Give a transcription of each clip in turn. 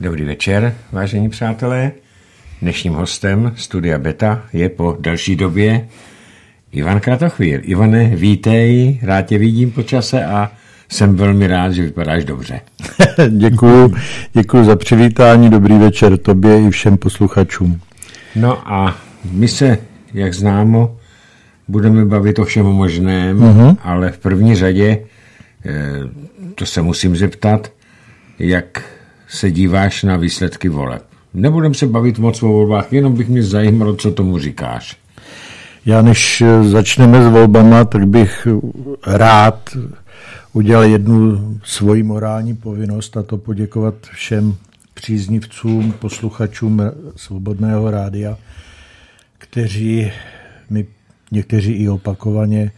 Dobrý večer, vážení přátelé. Dnešním hostem Studia Beta je po další době Ivan Kratochvíl. Ivane, vítej, rád tě vidím po čase a jsem velmi rád, že vypadáš dobře. děkuju, děkuju za přivítání, dobrý večer tobě i všem posluchačům. No a my se, jak známo, budeme bavit o všem možném, uh-huh. ale v první řadě, eh, to se musím zeptat, jak se díváš na výsledky voleb. Nebudem se bavit moc o volbách, jenom bych mě zajímalo, co tomu říkáš. Já než eh, začneme s volbama, tak bych rád udělal jednu svoji morální povinnost a to poděkovat všem příznivcům, posluchačům Svobodného rádia, kteří mi někteří i opakovaně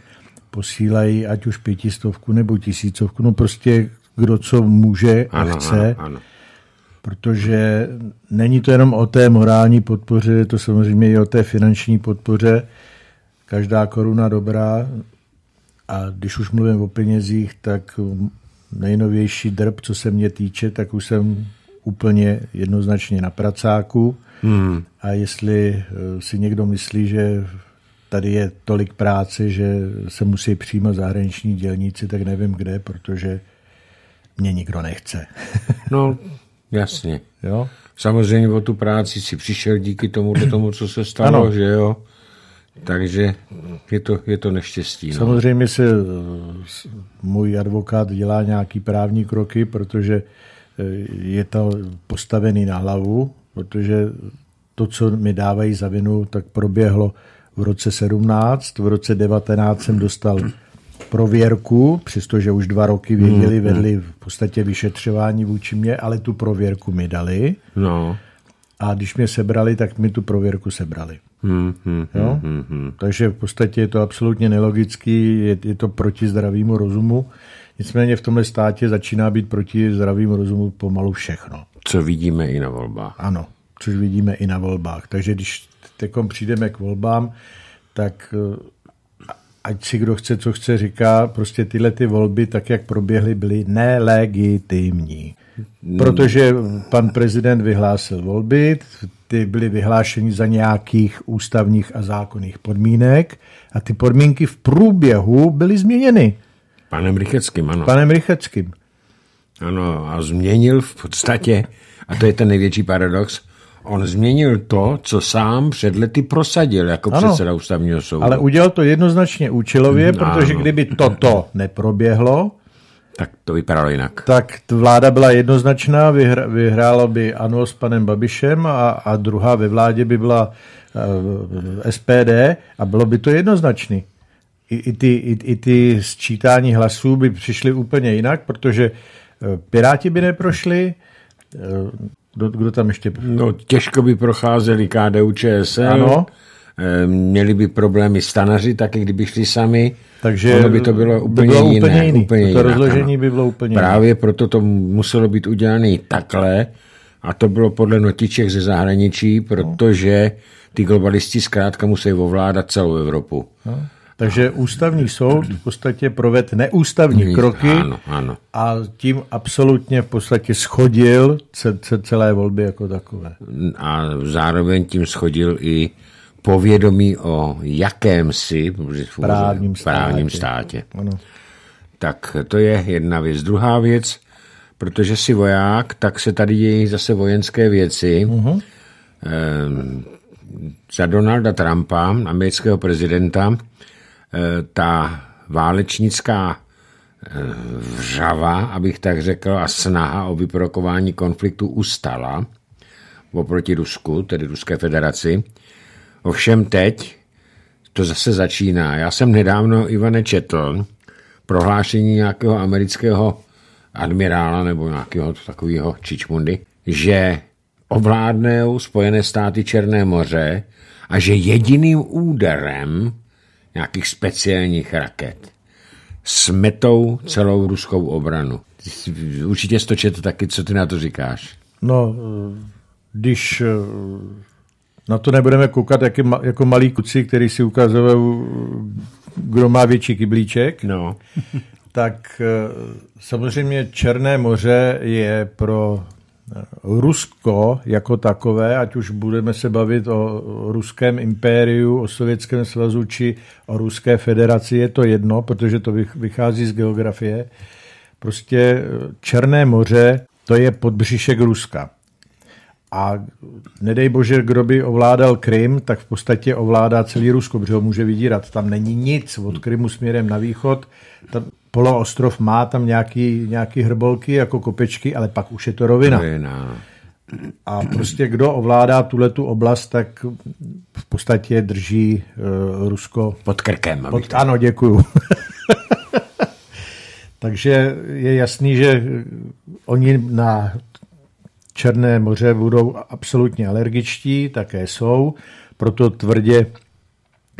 posílají ať už pětistovku nebo tisícovku, no prostě kdo co může a ano, chce. Ano, ano protože není to jenom o té morální podpoře, je to samozřejmě i o té finanční podpoře. Každá koruna dobrá. A když už mluvím o penězích, tak nejnovější drb, co se mě týče, tak už jsem úplně jednoznačně na pracáku. Hmm. A jestli eh, si někdo myslí, že tady je tolik práce, že se musí přijímat zahraniční dělníci, tak nevím kde, protože mě nikdo nechce. no, Jasně. Jo? Samozřejmě o tu práci si přišel díky tomu, tomu co se stalo, ano. že jo? Takže je to, je to neštěstí. No. Samozřejmě se eh, můj advokát dělá nějaký právní kroky, protože eh, je to postavený na hlavu, protože to, co mi dávají za vinu, tak proběhlo v roce 17, v roce 19 jsem dostal prověrku, přestože už dva roky věděli, hmm, hmm. vedli v podstatě vyšetřování vůči mě, ale tu prověrku mi dali. No. A když mě sebrali, tak mi tu prověrku sebrali. mm hmm, jo? mm hmm. Takže v podstatě je to absolutně nelogický, je, je to proti zdravému rozumu. Nicméně v tomhle státě začíná být proti zdravému rozumu pomalu všechno. Co vidíme i na volbách. Ano, což vidíme i na volbách. Takže když teď přijdeme k volbám, tak eh, ať si kdo chce, co chce, říká, prostě tyhle ty volby, tak jak proběhly, byly nelegitimní. Hmm. Protože pan prezident vyhlásil volby, ty byly vyhlášeny za nějakých ústavních a zákonných podmínek a ty podmínky v průběhu byly změněny. Panem Rycheckým, ano. Panem Rycheckým. Ano, a změnil v podstatě, a to je ten největší paradox, on změnil to, co sám před lety prosadil jako ano, předseda ústavního soudu. Ale udělal to jednoznačně účelově, hmm, ano. protože kdyby toto neproběhlo, tak to vypadalo jinak. Tak vláda byla jednoznačná, vyhr, vyhrálo by ANO s panem Babišem a, a druhá ve vládě by byla uh, eh, SPD a bylo by to jednoznačný. I, i, ty, i, I ty sčítání hlasů by přišly úplně jinak, protože eh, Piráti by neprošli, eh, kdo, kdo tam ještě? No, těžko by procházeli KDU ČSL. Ano. Eh, měli by problémy stanaři, taky kdyby šli sami. Takže ono by to bylo úplně, by bylo jiné, úplně jiný. Úplně to jinak, rozložení ano. by bylo úplně Právě jiný. proto to muselo být udělané takhle. A to bylo podle notiček ze zahraničí, protože ty globalisti zkrátka musí ovládat celou Evropu. No. Takže ústavní soud v podstatě provedl neústavní kroky ano, ano. a tím absolutně v podstatě schodil celé volby jako takové. A zároveň tím schodil i povědomí o jakémsi právním státě. Právním státě. Ano. Tak to je jedna věc. Druhá věc, protože si voják, tak se tady dějí zase vojenské věci. Uh-huh. ehm, za Donalda Trumpa, amerického prezidenta, Eh, ta válečnická eh, vřava, abych tak řekl, a snaha o vyprokování konfliktu ustala oproti Rusku, tedy Ruské federaci. Ovšem teď to zase začíná. Já jsem nedávno, Ivane, četl prohlášení nějakého amerického admirála nebo nějakého takového čičmundy, že ovládnou Spojené státy Černé moře a že jediným úderem nějakých speciálních raket. Smetou celou ruskou obranu. Určitě stočet taky, co ty na to říkáš. No, když eh, na to nebudeme koukat jak, jako malí kuci, který si ukazují, eh, kdo má větší kyblíček, no. tak eh, samozřejmě Černé moře je pro Rusko jako takové, ať už budeme se bavit o ruském impériu, o Sovětském svazu či o Ruské federaci, je to jedno, protože to vychází z geografie. Prostě eh, Černé moře, to je podbřišek Ruska. A nedej bože, kdo by ovládal Krym, tak v podstatě ovládá celý Rusko, protože ho může vydírat. Tam není nic od Krymu směrem na východ. Tam, poloostrov má tam nějaký, nějaký hrbolky jako kopečky, ale pak už je to rovina. rovina. A prostě kdo ovládá tuhle tu oblast, tak v podstatě drží uh, Rusko pod krkem. Pod, ano, děkuju. Takže je jasný, že oni na Černé moře budou absolutně alergičtí, také jsou, proto tvrdě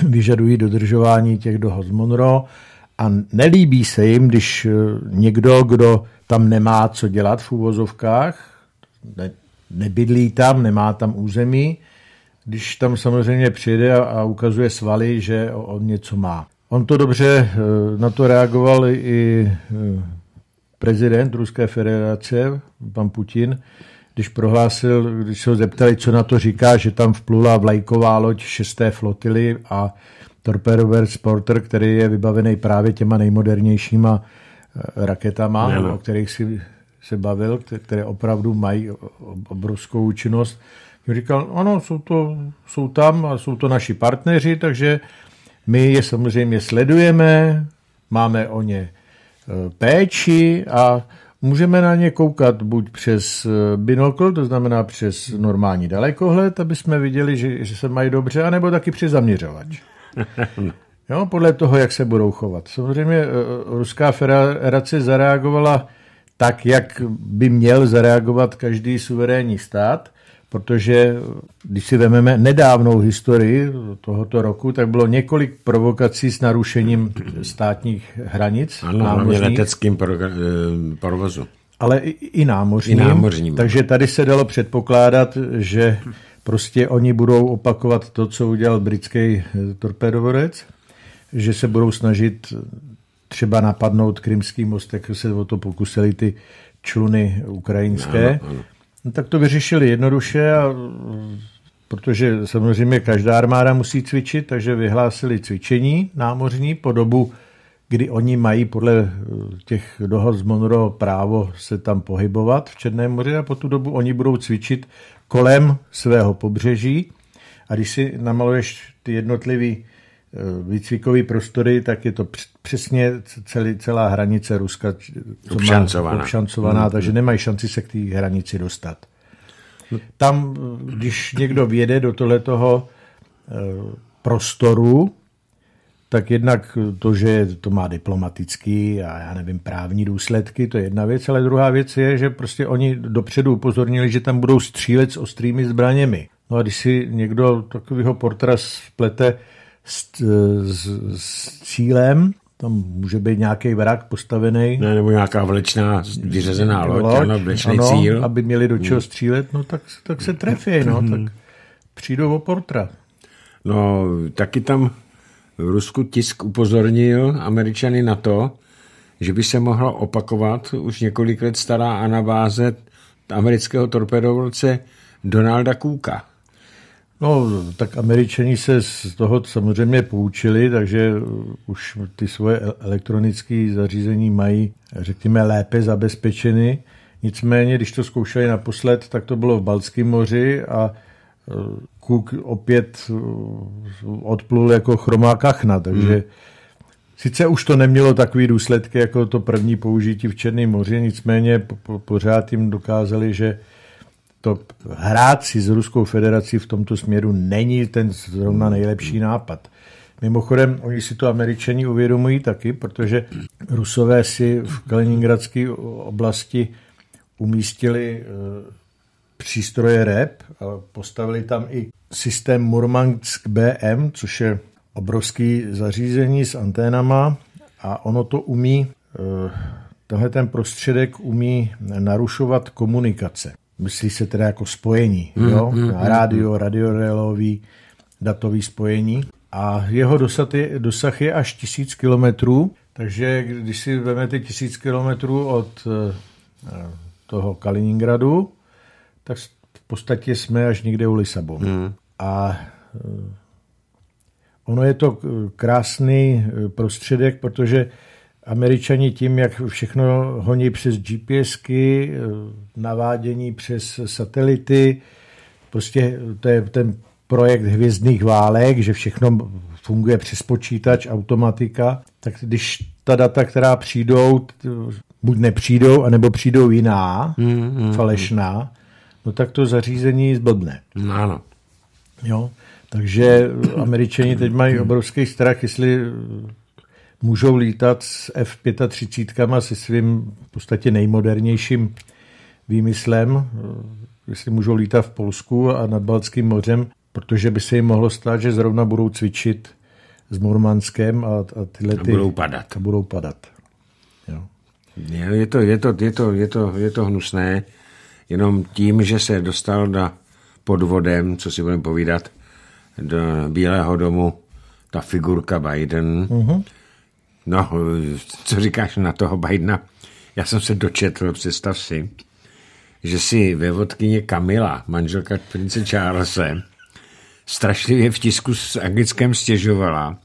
vyžadují dodržování těch dohod z Monroe a nelíbí se jim, když eh, někdo, kdo tam nemá co dělat v úvozovkách, ne, nebydlí tam, nemá tam území, když tam samozřejmě přijde a, a ukazuje svaly, že on něco má. On to dobře, eh, na to reagoval i eh, prezident Ruské federace, pan Putin, když prohlásil, když se ho zeptali, co na to říká, že tam vplula vlajková loď šesté flotily a torpedover Sporter, který je vybavený právě těma nejmodernějšíma eh, raketama, ne, ne. o kterých si se bavil, které opravdu mají obrovskou účinnost. Říkal, ano, jsou, to, jsou tam a jsou to naši partneři, takže my je samozřejmě sledujeme, máme o ně eh, péči a můžeme na ně koukat buď přes eh, binokl, to znamená přes normální dalekohled, aby jsme viděli, že, že se mají dobře, anebo taky přes zaměřovač. Jo, podle toho, jak se budou chovat. Samozřejmě eh, eh, Ruská federace zareagovala tak, jak by měl zareagovat každý suverénní stát, protože eh, když si vezmeme nedávnou historii tohoto roku, tak bylo několik provokací s narušením státních hranic. Ano, hlavně leteckým provozu. Ale i, i námořním. I námořním. Takže tady se dalo předpokládat, že Prostě oni budou opakovat to, co udělal britský eh, torpedovorec, že se budou snažit eh, třeba napadnout Krymský most, jak se o to pokusili ty čluny ukrajinské. No, tak to vyřešili jednoduše, a, eh, protože samozřejmě každá armáda musí cvičit, takže vyhlásili cvičení námořní po dobu kdy oni mají podle eh, těch dohod z Monroe právo se tam pohybovat v Černém moři a po tu dobu oni budou cvičit kolem svého pobřeží. A když si namaluješ ty jednotlivé eh, výcvikové prostory, tak je to přesně celý, celá hranice Ruska obšancovaná, obšancovaná hmm. takže nemají šanci se k té hranici dostat. Tam, eh, když někdo věde do tohletoho prostoru, tak jednak to, že to má diplomatický a já nevím, právní důsledky, to je jedna věc, ale druhá věc je, že prostě oni dopředu upozornili, že tam budou střílet s ostrými zbraněmi. No a když si někdo takového portra splete s, s, s cílem, tam může být nějaký vrak postavený. Ne, nebo nějaká vlečná vyřezená loď, loď ano, vlečný ano, cíl. aby měli do čeho hmm. střílet, no tak, tak se trefí, no, tak přijdou o portra. No, taky tam v Rusku tisk upozornil američany na to, že by se mohla opakovat už několik let stará anabáze amerického torpedovolce Donalda Kůka. No, tak američani se z toho samozřejmě poučili, takže už ty svoje elektronické zařízení mají, řekněme, lépe zabezpečeny. Nicméně, když to zkoušeli naposled, tak to bylo v Balském moři a e, kluk opět eh, odplul jako chromá kachna, takže hmm. sice už to nemělo takový důsledky jako to první použití v Černém moři, nicméně pořád jim dokázali, že to hrát si s Ruskou federací v tomto směru není ten zrovna hmm. nejlepší nápad. Mimochodem, oni si to američani uvědomují taky, protože rusové si v kaliningradské oblasti umístili eh, přístroje REP a postavili tam i systém Murmansk BM, což je obrovský zařízení s anténama a ono to umí, eh, tenhle ten prostředek umí narušovat komunikace. Myslí se teda jako spojení, mm, jo? Mm, rádio, hmm. radiorelový, datový spojení. A jeho dosah je, dosah je až tisíc kilometrů, takže když si vezmete tisíc kilometrů od eh, eh, toho Kaliningradu, tak podstatě jsme až někde u Lisabonu. Hmm. A e, ono je to krásný e, prostředek, protože Američani tím, jak všechno honí přes GPSky, e, navádění přes satelity, prostě to je ten projekt hvězdných válek, že všechno funguje přes počítač, automatika, tak když ta data, která přijdou, buď nepřijdou, anebo přijdou jiná, mm, mm, falešná, no tak to zařízení zblbne. No, ano. Jo? Takže američani teď mají obrovský strach, jestli můžou lítat s F-35 se svým v podstatě nejmodernějším výmyslem, jestli můžou lítat v Polsku a nad Balckým mořem, protože by se jim mohlo stát, že zrovna budou cvičit s Murmanskem a, a tyhle ty... A budou padat. A budou padat. Jo. je, to, je, to, je, to, je, to, je to hnusné jenom tím, že se dostal na podvodem, co si budeme povídat, do Bílého domu ta figurka Biden. Mm-hmm. No, co říkáš na toho Bidena? Já jsem se dočetl, představ si, že si ve vodkyně Kamila, manželka prince Charlesa, strašlivě v tisku s anglickém stěžovala,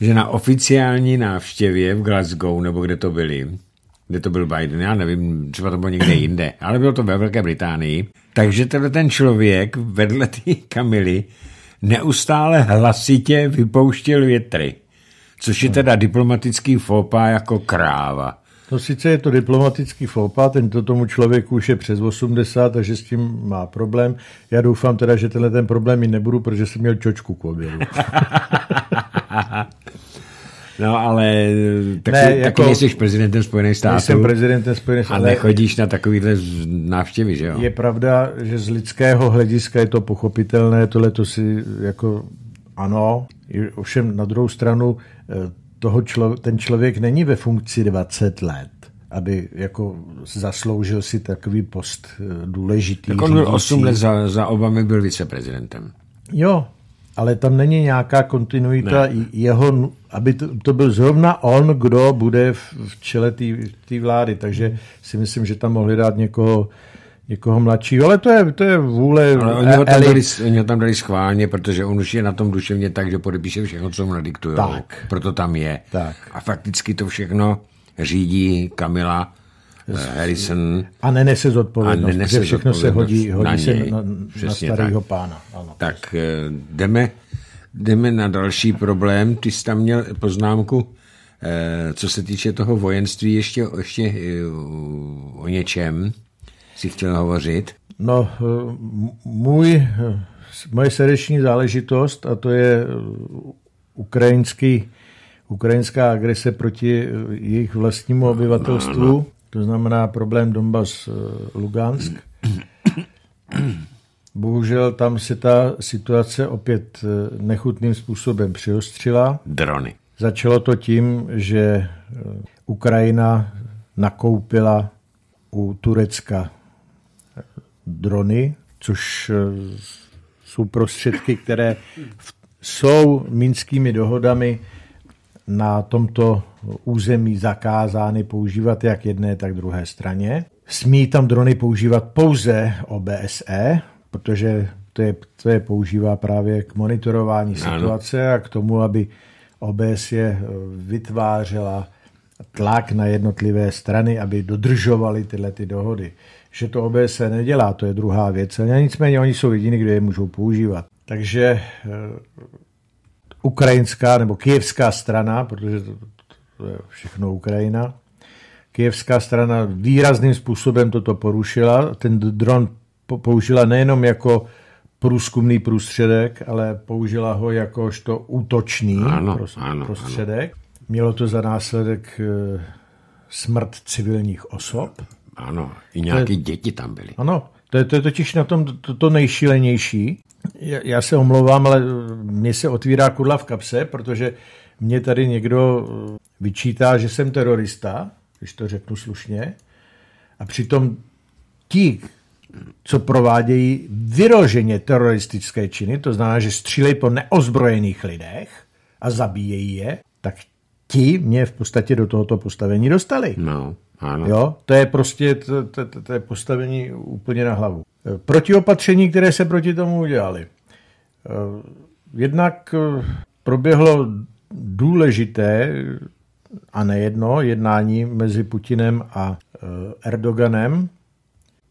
že na oficiální návštěvě v Glasgow, nebo kde to byli, kde to byl Biden, já nevím, třeba to bylo někde jinde, ale bylo to ve Velké Británii. Takže tenhle ten člověk vedle té Kamily neustále hlasitě vypouštěl větry, což je teda diplomatický fópa jako kráva. To sice je to diplomatický ten tento tomu člověku už je přes 80, takže s tím má problém. Já doufám teda, že tenhle ten problém i nebudu, protože jsem měl čočku k obědu. No ale eh, tak, ne, si, jako, taky nejsi prezidentem Spojených států. Jsem prezidentem Spojených států. A nechodíš na takovýhle návštěvy, že jo? Je pravda, že z lidského hlediska je to pochopitelné, tohle to si jako ano, ovšem na druhou stranu eh, toho člo, ten člověk není ve funkci 20 let aby jako zasloužil si takový post eh, důležitý. Tak on byl 8 let za, za Obamy byl viceprezidentem. Jo, ale tam není nějaká kontinuita ne. jeho, aby to, to byl zrovna on, kdo bude v, v čele té vlády, takže si myslím, že tam mohli dát někoho někoho mladšího, ale to je, to je vůle oni ho, tam dali, oni ho tam dali schválně, protože on už je na tom duševně tak, že podepíše všechno, co mu nadiktujou. Tak. Proto tam je. Tak. A fakticky to všechno řídí Kamila Eh, Harrison. A nenese zodpovědnost, a nenese všechno zodpovědnost se hodí, hodí na se na, na starého tak. pána. Ano, tak eh, jdeme, jdeme na další problém. Ty jsi tam měl poznámku, eh, co se týče toho vojenství, ještě, ještě o něčem si chtěl hovořit. No, můj, moje srdeční záležitost, a to je ukrajinský, ukrajinská agrese proti jejich vlastnímu obyvatelstvu, no to znamená problém Donbass-Lugansk. Eh, Bohužel tam se si ta situace opět eh, nechutným způsobem přiostřila. Drony. Začalo to tím, že eh, Ukrajina nakoupila u Turecka drony, což jsou prostředky, které jsou minskými dohodami na tomto území zakázány používat jak jedné, tak druhé straně. Smí tam drony používat pouze OBSE, protože to je, to je používá právě k monitorování ano. situace a k tomu, aby OBSE eh, vytvářela tlak na jednotlivé strany, aby dodržovali tyhle ty dohody. Že to OBSE nedělá, to je druhá věc. A nicméně oni jsou jediní, kdo je můžou používat. Takže eh, ukrajinská nebo kijevská strana, protože to, to je všechno Ukrajina, kijevská strana výrazným způsobem toto porušila. Ten dron použila nejenom jako průzkumný průstředek, ale použila ho jakožto útočný ano, ano, prostředek. Ano. Mělo to za následek eh, smrt civilních osob. Ano, i nějaké děti tam byly. Ano, to je, to je totiž na tom to, to nejšílenější, já se omlouvám, ale eh, mě se otvírá kudla v kapse, protože mě tady někdo eh, vyčítá, že jsem terorista, když to řeknu slušně, a přitom ti, co provádějí vyroženě teroristické činy, to znamená, že střílejí po neozbrojených lidech a zabíjejí je, tak ti mě v podstatě do tohoto postavení dostali. No, ano. Jo, to je prostě to, to, to, to je postavení úplně na hlavu. Protiopatření, které se proti tomu udělali. Eh, jednak eh, proběhlo důležité a nejedno jednání mezi Putinem a eh, Erdoganem.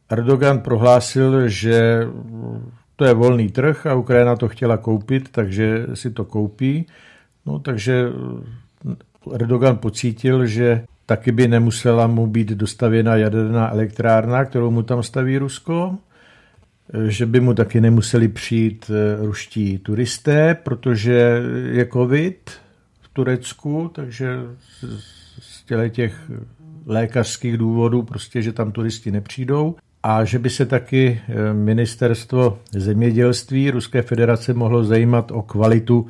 Erdogan prohlásil, že to je volný trh a Ukrajina to chtěla koupit, takže si to koupí. No, takže Erdogan pocítil, že taky by nemusela mu být dostavěna jaderná elektrárna, kterou mu tam staví Rusko že by mu taky nemuseli přijít eh, ruští turisté, protože je covid v Turecku, takže z těch lékařských důvodů, prostě, že tam turisti nepřijdou a že by se taky eh, ministerstvo zemědělství Ruské federace mohlo zajímat o kvalitu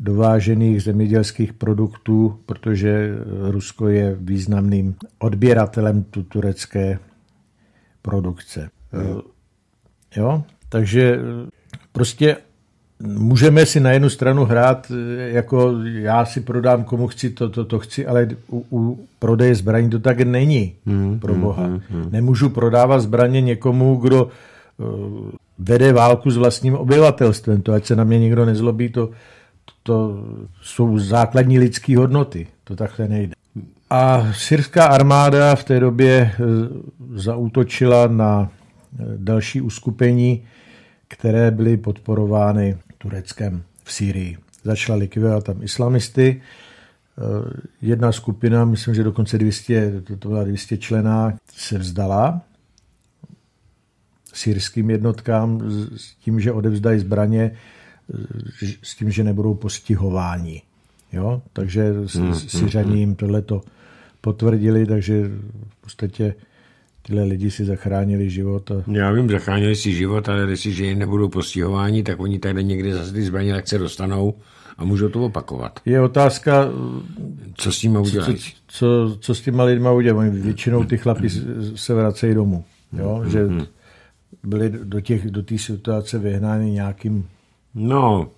dovážených zemědělských produktů, protože Rusko je významným odběratelem tu turecké produkce. Hmm. Jo? Takže eh, prostě můžeme si na jednu stranu hrát, eh, jako já si prodám komu chci, to, to, to chci, ale u, u prodeje zbraní to tak není, hmm, pro hmm, boha. Hmm, hmm. Nemůžu prodávat zbraně někomu, kdo uh, vede válku s vlastním obyvatelstvem, to ať se na mě nikdo nezlobí, to, to jsou základní lidské hodnoty, to takhle nejde. A syrská armáda v té době zaútočila na další uskupení, které byly podporovány Tureckem v Sýrii. Začala likvidovat tam islamisty. E, jedna skupina, myslím, že dokonce 200, to byla 200 člená, se vzdala sírským jednotkám s tím, že odevzdají zbraně, e, s tím, že nebudou postihováni. Jo? Takže hmm, hmm, hmm. Syřani jim tohleto potvrdili, takže v podstatě tyhle lidi si zachránili život. A... Já vím, zachránili si život, ale jestliže nebudou postihováni, tak oni tady někde zase ty zbraně akce dostanou a můžou to opakovat. Je otázka, co s tím udělají. Co, co, co s těma lidma udělají. Většinou ty chlapi se vracejí domů. Jo? Mhm. Že byli do té do situace vyhnáni nějakým... No,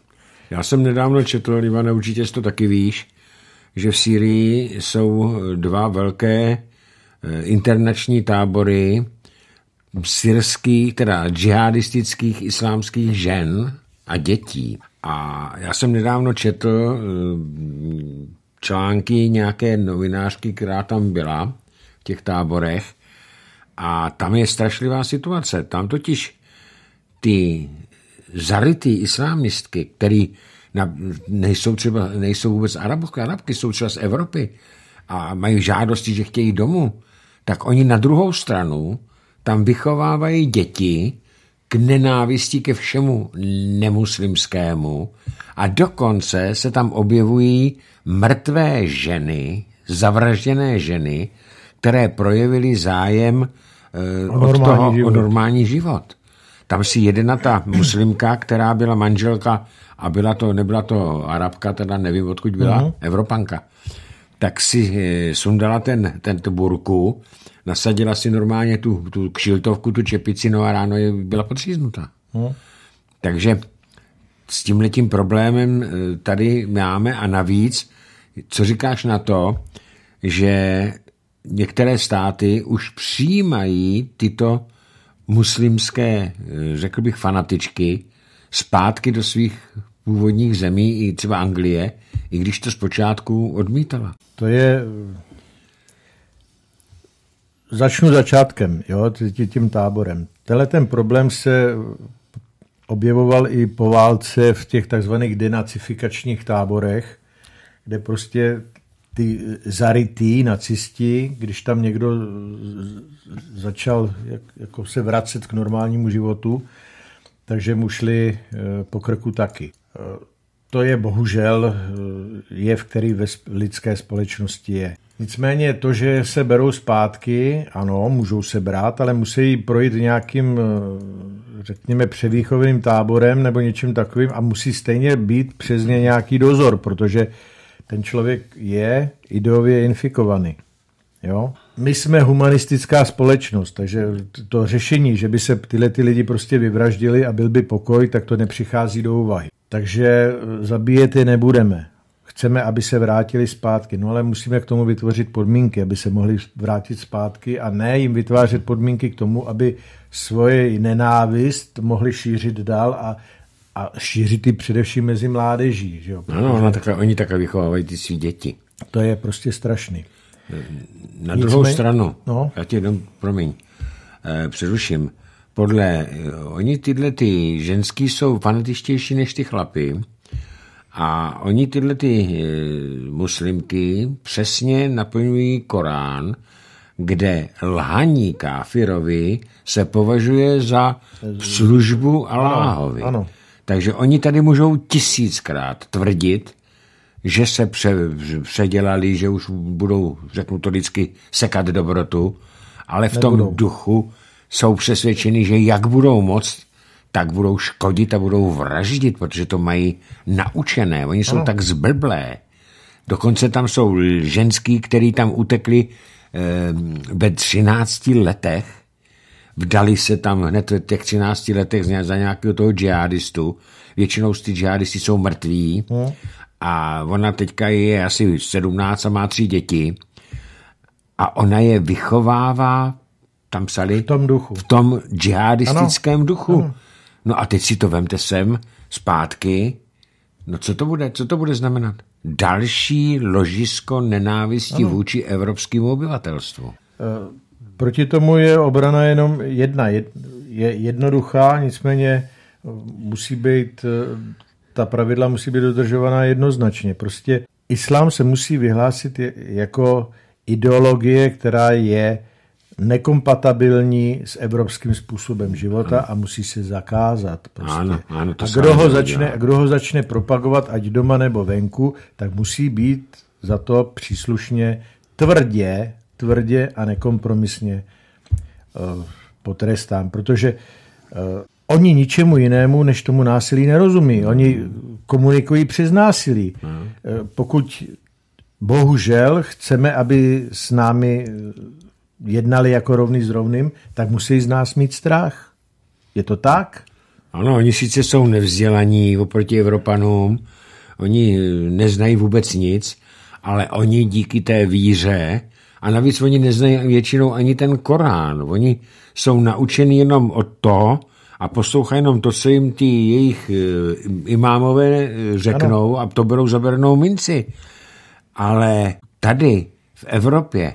já jsem nedávno četl, Ivane, určitě to taky víš, že v Syrii jsou dva velké Eh, internační tábory syrských, teda džihadistických islámských žen a dětí. A já jsem nedávno četl eh, články nějaké novinářky, která tam byla v těch táborech a tam je strašlivá situace. Tam totiž ty zarytý islámistky, který na, nejsou, třeba, nejsou vůbec arabky, arabky jsou třeba z Evropy a mají žádosti, že chtějí domů, tak oni na druhou stranu tam vychovávají děti k nenávisti ke všemu nemuslimskému a dokonce se tam objevují mrtvé ženy, zavražděné ženy, které projevily zájem eh, o, normální toho, život. o normální život. Tam si jedna ta muslimka, která byla manželka a byla to, nebyla to arabka, teda nevím, odkud byla, uh-huh. Mm -hmm. evropanka, tak si eh, sundala ten, ten burku nasadila si normálně tu, tu kšiltovku, tu čepici, no a ráno je byla potříznuta. Hmm. No. Takže s tímhletím problémem eh, tady máme a navíc, co říkáš na to, že některé státy už přijímají tyto muslimské, eh, řekl bych, fanatičky zpátky do svých původních zemí, i třeba Anglie, i když to zpočátku odmítala. To je začnu začátkem, jo, tím táborem. Tenhle ten problém se objevoval i po válce v těch takzvaných denacifikačních táborech, kde prostě ty zarytý nacisti, když tam někdo začal jak, jako se vracet k normálnímu životu, takže mu šli e, po krku taky. E, to je bohužel e, jev, který ve lidské společnosti je. Nicméně to, že se berou zpátky, ano, můžou se brát, ale musí projít nějakým, eh, řekněme, převýchovým táborem nebo něčím takovým a musí stejně být přes ně nějaký dozor, protože ten člověk je ideově infikovaný. Jo? My jsme humanistická společnost, takže to řešení, že by se tyhle ty lidi prostě vyvraždili a byl by pokoj, tak to nepřichází do úvahy. Takže eh, zabíjet je nebudeme chceme, aby se vrátili zpátky. No ale musíme k tomu vytvořit podmínky, aby se mohli vrátit zpátky a ne jim vytvářet podmínky k tomu, aby svoje nenávist mohli šířit dál a a šířit i především mezi mládeží. Že jo? no, no, no tak, oni takhle vychovávají ty svý děti. To je prostě strašný. Na Nic druhou jsme... stranu, no. já ti jenom, promiň, eh, přeruším. Podle, eh, oni tyhle ty ženský jsou fanatičtější než ty chlapy, a oni tyhle ty eh, muslimky přesně naplňují Korán, kde lhaní káfirovi se považuje za službu Aláhovi. Ano, ano. Takže oni tady můžou tisíckrát tvrdit, že se pře, předělali, že už budou, řeknu to vždycky, sekat dobrotu, ale v Nebudou. tom duchu jsou přesvědčeni, že jak budou moct, tak budou škodit a budou vraždit, protože to mají naučené. Oni jsou ano. tak zblblé. Dokonce tam jsou ženský, který tam utekli eh, ve 13 letech, vdali se tam hned ve těch 13 letech za nějakého toho džihadistu. Většinou ty džihadisti jsou mrtví hmm. a ona teďka je asi 17 a má tři děti a ona je vychovává, tam psali, v tom duchu. V tom džihadistickém ano. duchu. Ano. No a teď si to vemte sem zpátky. No co to bude? Co to bude znamenat? Další ložisko nenávisti ano. vůči evropskému obyvatelstvu. Eh, proti tomu je obrana jenom jedna. Je jednoduchá, nicméně eh, musí být, eh, ta pravidla musí být dodržovaná jednoznačně. Prostě islám se musí vyhlásit jako ideologie, která je nekompatibilní s evropským způsobem života ano. a musí se zakázat. Prostě. Ano, ano, to a kdo ho, začne, a kdo ho začne propagovat, ať doma nebo venku, tak musí být za to příslušně tvrdě, tvrdě a nekompromisně uh, potrestán, protože uh, oni ničemu jinému než tomu násilí nerozumí. No. Oni komunikují přes násilí. Uh, pokud bohužel chceme, aby s námi jednali jako rovný s rovným, tak musí z nás mít strach. Je to tak? Ano, oni sice jsou nevzdělaní oproti Evropanům, oni eh, neznají vůbec nic, ale oni díky té víře, a navíc oni neznají většinou ani ten Korán, oni jsou naučeni jenom o to a poslouchají jenom to, co jim ty jejich eh, imámové eh, řeknou ano. a to berou zabernou minci. Ale tady v Evropě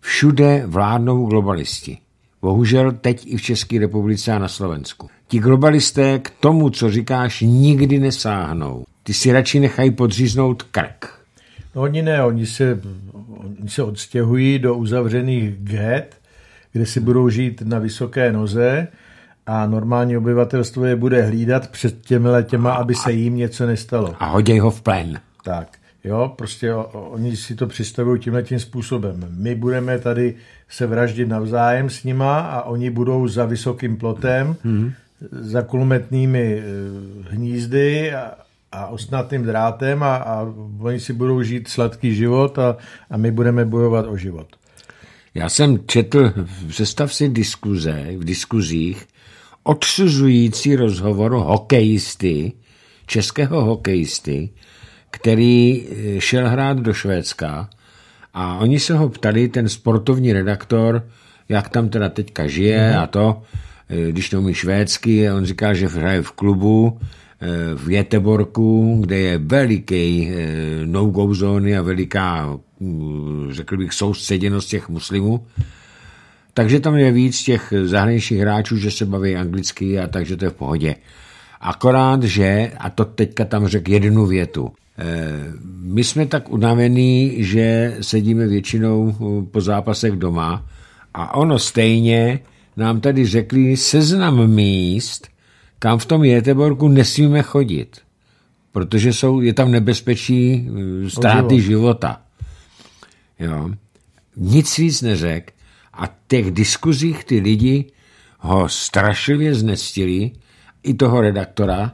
Všude vládnou globalisti. Bohužel teď i v České republice a na Slovensku. Ti globalisté k tomu, co říkáš, nikdy nesáhnou. Ty si radši nechají podříznout krk. No oni ne, oni se, oni se odstěhují do uzavřených get, kde si budou žít na vysoké noze a normální obyvatelstvo je bude hlídat před těmi těma, aby se jim něco nestalo. A hoděj ho v plen. Tak. Jo, prostě oni si to představují tímhle tím způsobem. My budeme tady se vraždit navzájem s nima a oni budou za vysokým plotem, mm-hmm. za kulometnými e, hnízdy a, a osnatým drátem a, a oni si budou žít sladký život a, a my budeme bojovat o život. Já jsem četl, představ si diskuze, v diskuzích, odsuzující rozhovor hokejisty, českého hokejisty, který eh, šel hrát do Švédska a oni se ho ptali, ten sportovní redaktor, jak tam teda teďka žije mm-hmm. a to, eh, když umí švédsky, on říká, že hraje v klubu eh, v Jeteborku, kde je veliký no-go zóny a veliká, mm, řekl bych, soustředěnost těch muslimů. Takže tam je víc těch zahraničních hráčů, že se baví anglicky a takže to je v pohodě. Akorát, že, a to teďka tam řekl jednu větu, Eh, my jsme tak unavení, že sedíme většinou eh, po zápasech doma a ono stejně nám tady řekli seznam míst, kam v tom Jeteborku nesmíme chodit, protože jsou, je tam nebezpečí eh, ztráty život. života. Jo. Nic víc neřek a těch diskuzích ty lidi ho strašlivě znestili, i toho redaktora,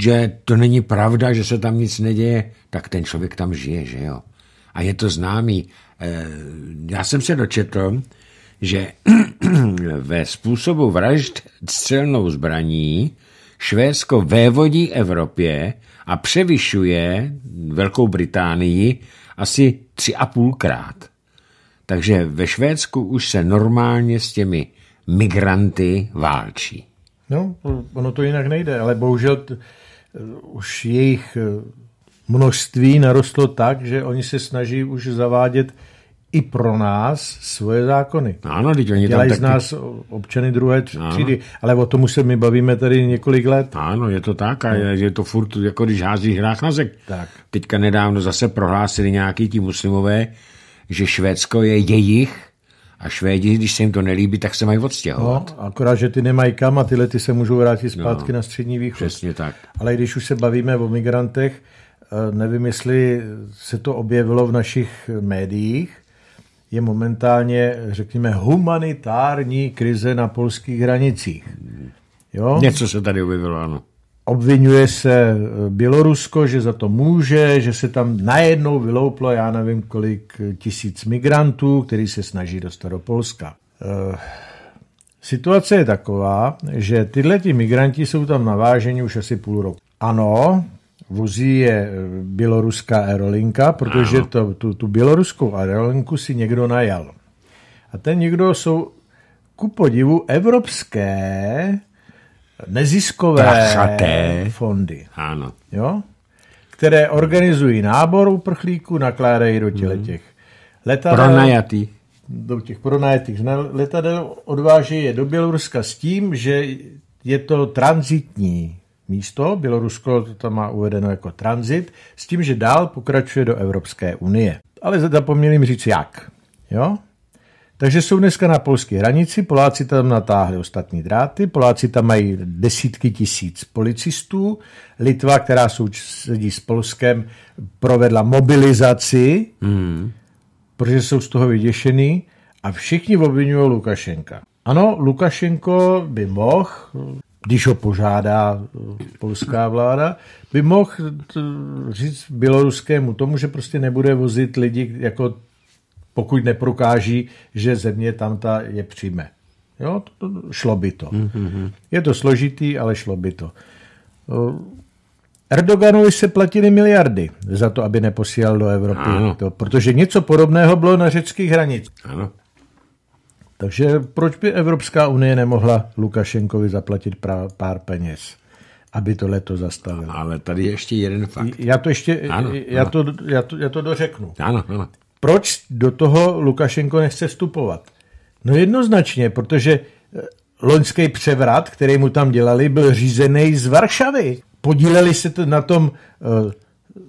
že to není pravda, že se tam nic neděje, tak ten člověk tam žije, že jo. A je to známý. Eh, já jsem se dočetl, že ve způsobu vražd střelnou zbraní Švédsko vévodí Evropě a převyšuje Velkou Británii asi tři a půlkrát. Takže ve Švédsku už se normálně s těmi migranty válčí. No, ono to jinak nejde, ale bohužel t, už jejich eh, množství narostlo tak, že oni se snaží už zavádět i pro nás svoje zákony. Ano, teď oni Dělají tam z taky... nás občany druhé třídy, ano. ale o tom už se my bavíme tady několik let. Ano, je to tak a no. je, je to furt, jako když hází hrách na zek. Tak. Teďka nedávno zase prohlásili nějaký ti muslimové, že Švédsko je jejich a Švédi, když se jim to nelíbí, tak se mají odstěhovat. No, akorát, že ty nemají kam a ty lety se můžou vrátit no, zpátky no, na střední východ. Přesně tak. Ale když už se bavíme o migrantech, eh, nevím, jestli se to objevilo v našich eh, médiích, je momentálně, eh, řekněme, humanitární krize na polských hranicích. Jo? Něco se tady objevilo, ano. Obvinuje se e, Bělorusko, že za to může, že se tam najednou vylouplo, já nevím, kolik e, tisíc migrantů, který se snaží dostat do Polska. E, situace je taková, že tyhle ti migranti jsou tam naváženi už asi půl roku. Ano, vozí je běloruská aerolinka, protože to, tu, tu běloruskou aerolinku si někdo najal. A ten někdo jsou ku podivu evropské neziskové Prachaté. fondy, ano. Jo? které organizují nábor uprchlíků, nakládají do těle mhm. těch letadel. Pronajatý. Do těch pronajatých letadel odváží je do Běloruska s tím, že je to transitní místo, Bělorusko to tam má uvedeno jako transit, s tím, že dál pokračuje do Evropské unie. Ale zapomněl jim říct jak. Jo? Takže jsou dneska na polské hranici, Poláci tam natáhli ostatní dráty, Poláci tam mají desítky tisíc policistů, Litva, která sedí s Polskem, provedla mobilizaci, hmm. protože jsou z toho vyděšený a všichni obvinují Lukašenka. Ano, Lukašenko by mohl, když ho požádá eh, polská vláda, by mohl říct běloruskému tomu, že prostě nebude vozit lidi jako pokud neprokáží, že země tamta je přijme. Jo, to, to, šlo by to. Mm-hmm. Je to složitý, ale šlo by to. Eh, Erdoganovi se platili miliardy za to, aby neposílal do Evropy. To, protože něco podobného bylo na řeckých hranicích. Ano. Takže proč by Evropská unie nemohla Lukašenkovi zaplatit pra, pár peněz, aby to leto zastavilo? Ale tady je ještě jeden fakt. Já to ještě ano, já ano. To, já to, já to dořeknu. Ano, ano. Proč do toho Lukašenko nechce vstupovat? No jednoznačně, protože eh, loňský převrat, který mu tam dělali, byl řízený z Varšavy. Podíleli se to na tom eh, eh,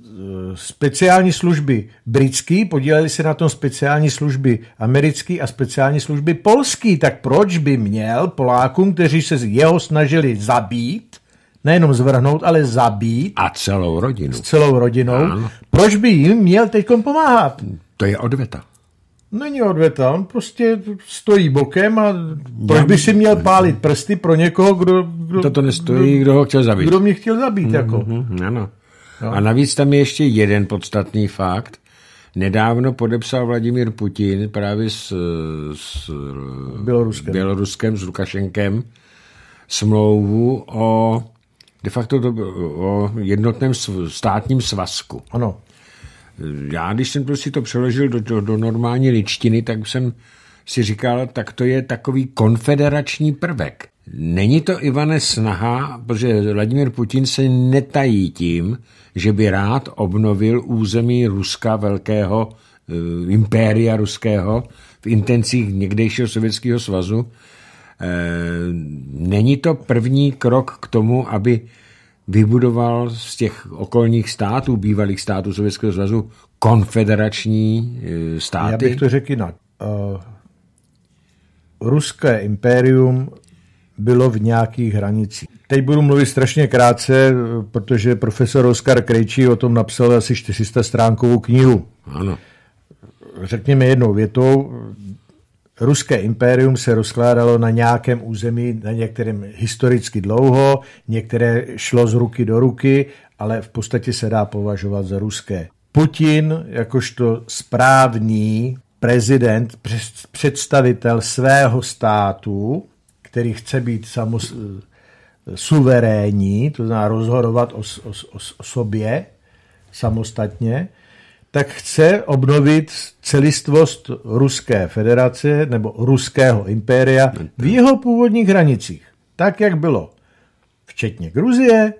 speciální služby britský, podíleli se na tom speciální služby americký a speciální služby polský. Tak proč by měl Polákům, kteří se jeho snažili zabít, nejenom zvrhnout, ale zabít. A celou rodinu. S celou rodinou. Ano. Proč by jim měl teď pomáhat? To je odveta. Není odveta, on prostě stojí bokem a proč by si měl pálit prsty pro někoho, kdo... kdo to nestojí, kdo, kdo ho chtěl zabít. Kdo mě chtěl zabít, mm jako. jako. Ano. No. A navíc tam je ještě jeden podstatný fakt. Nedávno podepsal Vladimír Putin právě s, s Běloruskem. Běloruskem, s Lukašenkem, smlouvu o de facto to, o jednotném státním svazku. Ano já, když jsem to prostě si to přeložil do, do, do normální ličtiny, tak jsem si říkal, tak to je takový konfederační prvek. Není to, Ivane, snaha, protože Vladimír Putin se netají tím, že by rád obnovil území Ruska velkého, e, impéria ruského v intencích někdejšího Sovětského svazu. E, není to první krok k tomu, aby vybudoval z těch okolních států, bývalých států Sovětského svazu, konfederační e, státy. Já bych to řekl jinak. E, ruské impérium bylo v nějakých hranicích. Teď budu mluvit strašně krátce, protože profesor Oskar Krejčí o tom napsal asi 400 stránkovou knihu. Ano. Řekněme jednou větou, ruské impérium se rozkládalo na nějakém území, na některém historicky dlouho, některé šlo z ruky do ruky, ale v podstatě se dá považovat za ruské. Putin, jakožto správný prezident, představitel svého státu, který chce být samos, suverénní, to znamená rozhodovat o, o, o, o sobě samostatně, tak chce obnovit celistvost Ruské federace nebo Ruského impéria v jeho původních hranicích. Tak, jak bylo. Včetně Gruzie,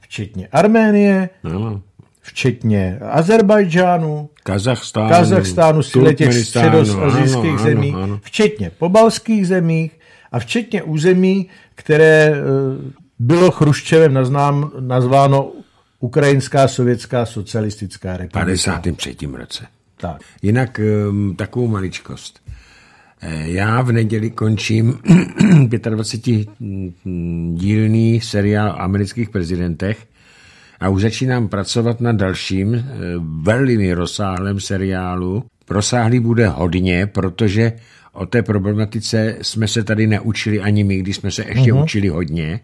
včetně Arménie, no, no. včetně Azerbajdžánu, Kazachstánu, Kazachstánu síle těch středoazijských zemí, ano, ano. včetně pobalských zemích a včetně území, které eh, bylo Chruščevem nazváno Ukrajinská sovětská socialistická republika. 53. roce. Tak. Jinak ehm, takovou maličkost. Eh, já v neděli končím 25-dílný mm, seriál o amerických prezidentech a už začínám pracovat na dalším, eh, velmi rozsáhlém seriálu. Prosáhlý bude hodně, protože o té problematice jsme se tady neučili ani my, když jsme se ještě uh-huh. učili hodně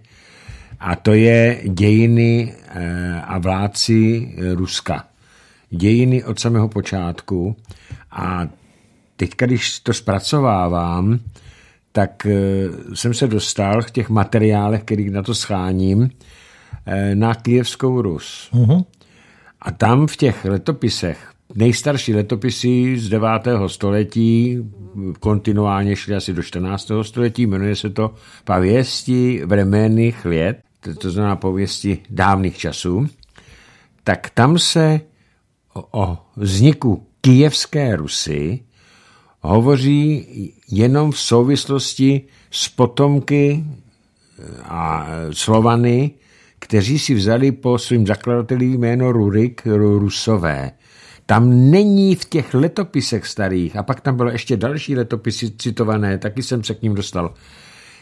a to je dějiny eh, a vládci eh, Ruska. Dějiny od samého počátku a teď když to zpracovávám, tak eh, jsem se dostal v těch materiálech, kterých na to scháním, na Kijevskou Rus. mm A tam v těch letopisech Nejstarší letopisy z 9. století kontinuálně šly asi do 14. století, jmenuje se to Pavěsti vremenných let, to znamená pověsti dávných časů, tak tam se o vzniku Kijevské Rusy hovoří jenom v souvislosti s potomky e, a Slovany, kteří si vzali po svým zakladateli jméno Rurik Rusové. Tam není v těch letopisech starých, a pak tam bylo ještě další letopisy citované, taky jsem se k ním dostal,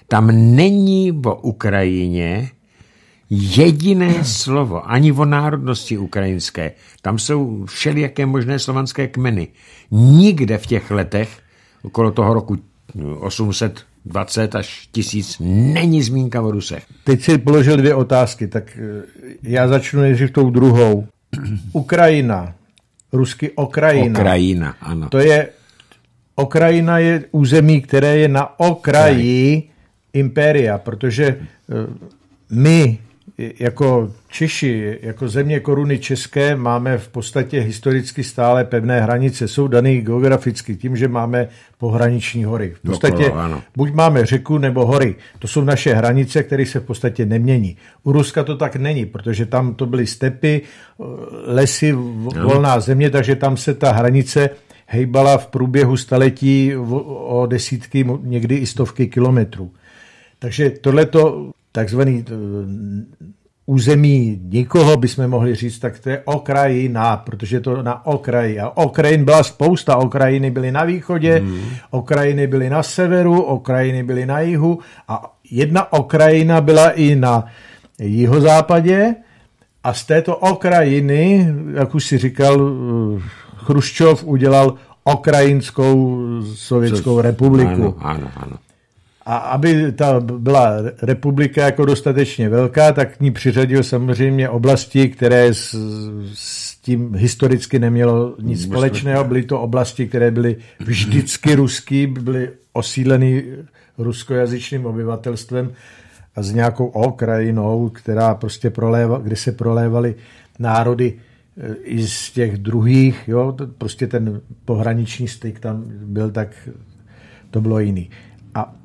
tam není o Ukrajině jediné slovo, ani o národnosti ukrajinské. Tam jsou všelijaké možné slovanské kmeny. Nikde v těch letech, okolo toho roku 800, 20 až 1000, není zmínka o Rusech. Teď si položil dvě otázky, tak eh, já začnu nejdřív tou druhou. Ukrajina rusky Okrajina. Okrajina, ano. To je, Okrajina je území, které je na okraji Kraj. impéria, protože eh, my jako Češi, jako země koruny české, máme v podstatě historicky stále pevné hranice. Jsou dané geograficky tím, že máme pohraniční hory. V podstatě Dokolo, buď máme řeku nebo hory. To jsou naše hranice, které se v podstatě nemění. U Ruska to tak není, protože tam to byly stepy, eh, lesy, volná země, takže tam se ta hranice hejbala v průběhu staletí o desítky, někdy i stovky kilometrů. Takže tohleto takzvaný eh, území nikoho, bychom mohli říct, tak to je okrajina, protože to na okraji. A okrajin byla spousta. Okrajiny byly na východě, hmm. okrajiny byly na severu, okrajiny byly na jihu a jedna okrajina byla i na jihozápadě a z této okrajiny, jak už si říkal, eh, Chruščov udělal okrajinskou sovětskou republiku. Ano, ano, ano. A aby ta byla republika jako dostatečně velká, tak k ní přiřadil samozřejmě oblasti, které s, s tím historicky nemělo nic společného. Byly to oblasti, které byly vždycky ruský, byly osídleny ruskojazyčným obyvatelstvem a s nějakou okrajinou, která prostě proléva, kde se prolévaly národy eh, i z těch druhých, jo, prostě ten pohraniční styk tam byl tak, to bylo jiný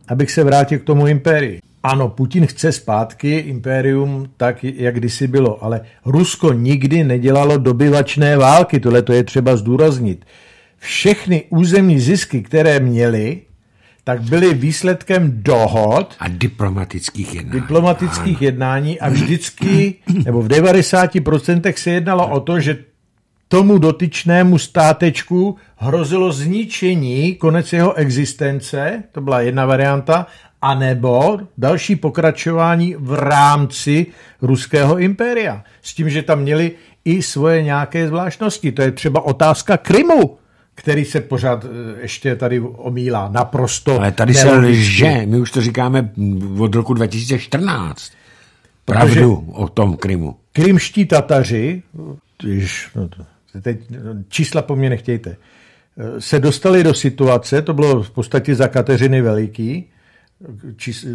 abych se vrátil k tomu impérii. Ano, Putin chce zpátky impérium tak, jak kdysi bylo, ale Rusko nikdy nedělalo dobyvačné války, tohle to je třeba zdůraznit. Všechny územní zisky, které měli, tak byly výsledkem dohod a diplomatických jednání. Diplomatických ano. jednání a vždycky, nebo v 90% se jednalo o to, že tomu dotyčnému státečku hrozilo zničení, konec jeho existence, to byla jedna varianta, anebo další pokračování v rámci ruského impéria. S tím, že tam měli i svoje nějaké zvláštnosti. To je třeba otázka Krymu, který se pořád eh, ještě tady omílá naprosto. Ale tady se lže, my už to říkáme od roku 2014. Pravdu Protože o tom Krymu. Krymští Tataři, když, no to, teď čísla po mně nechtějte, se dostali do situace, to bylo v podstatě za Kateřiny Veliký, čís,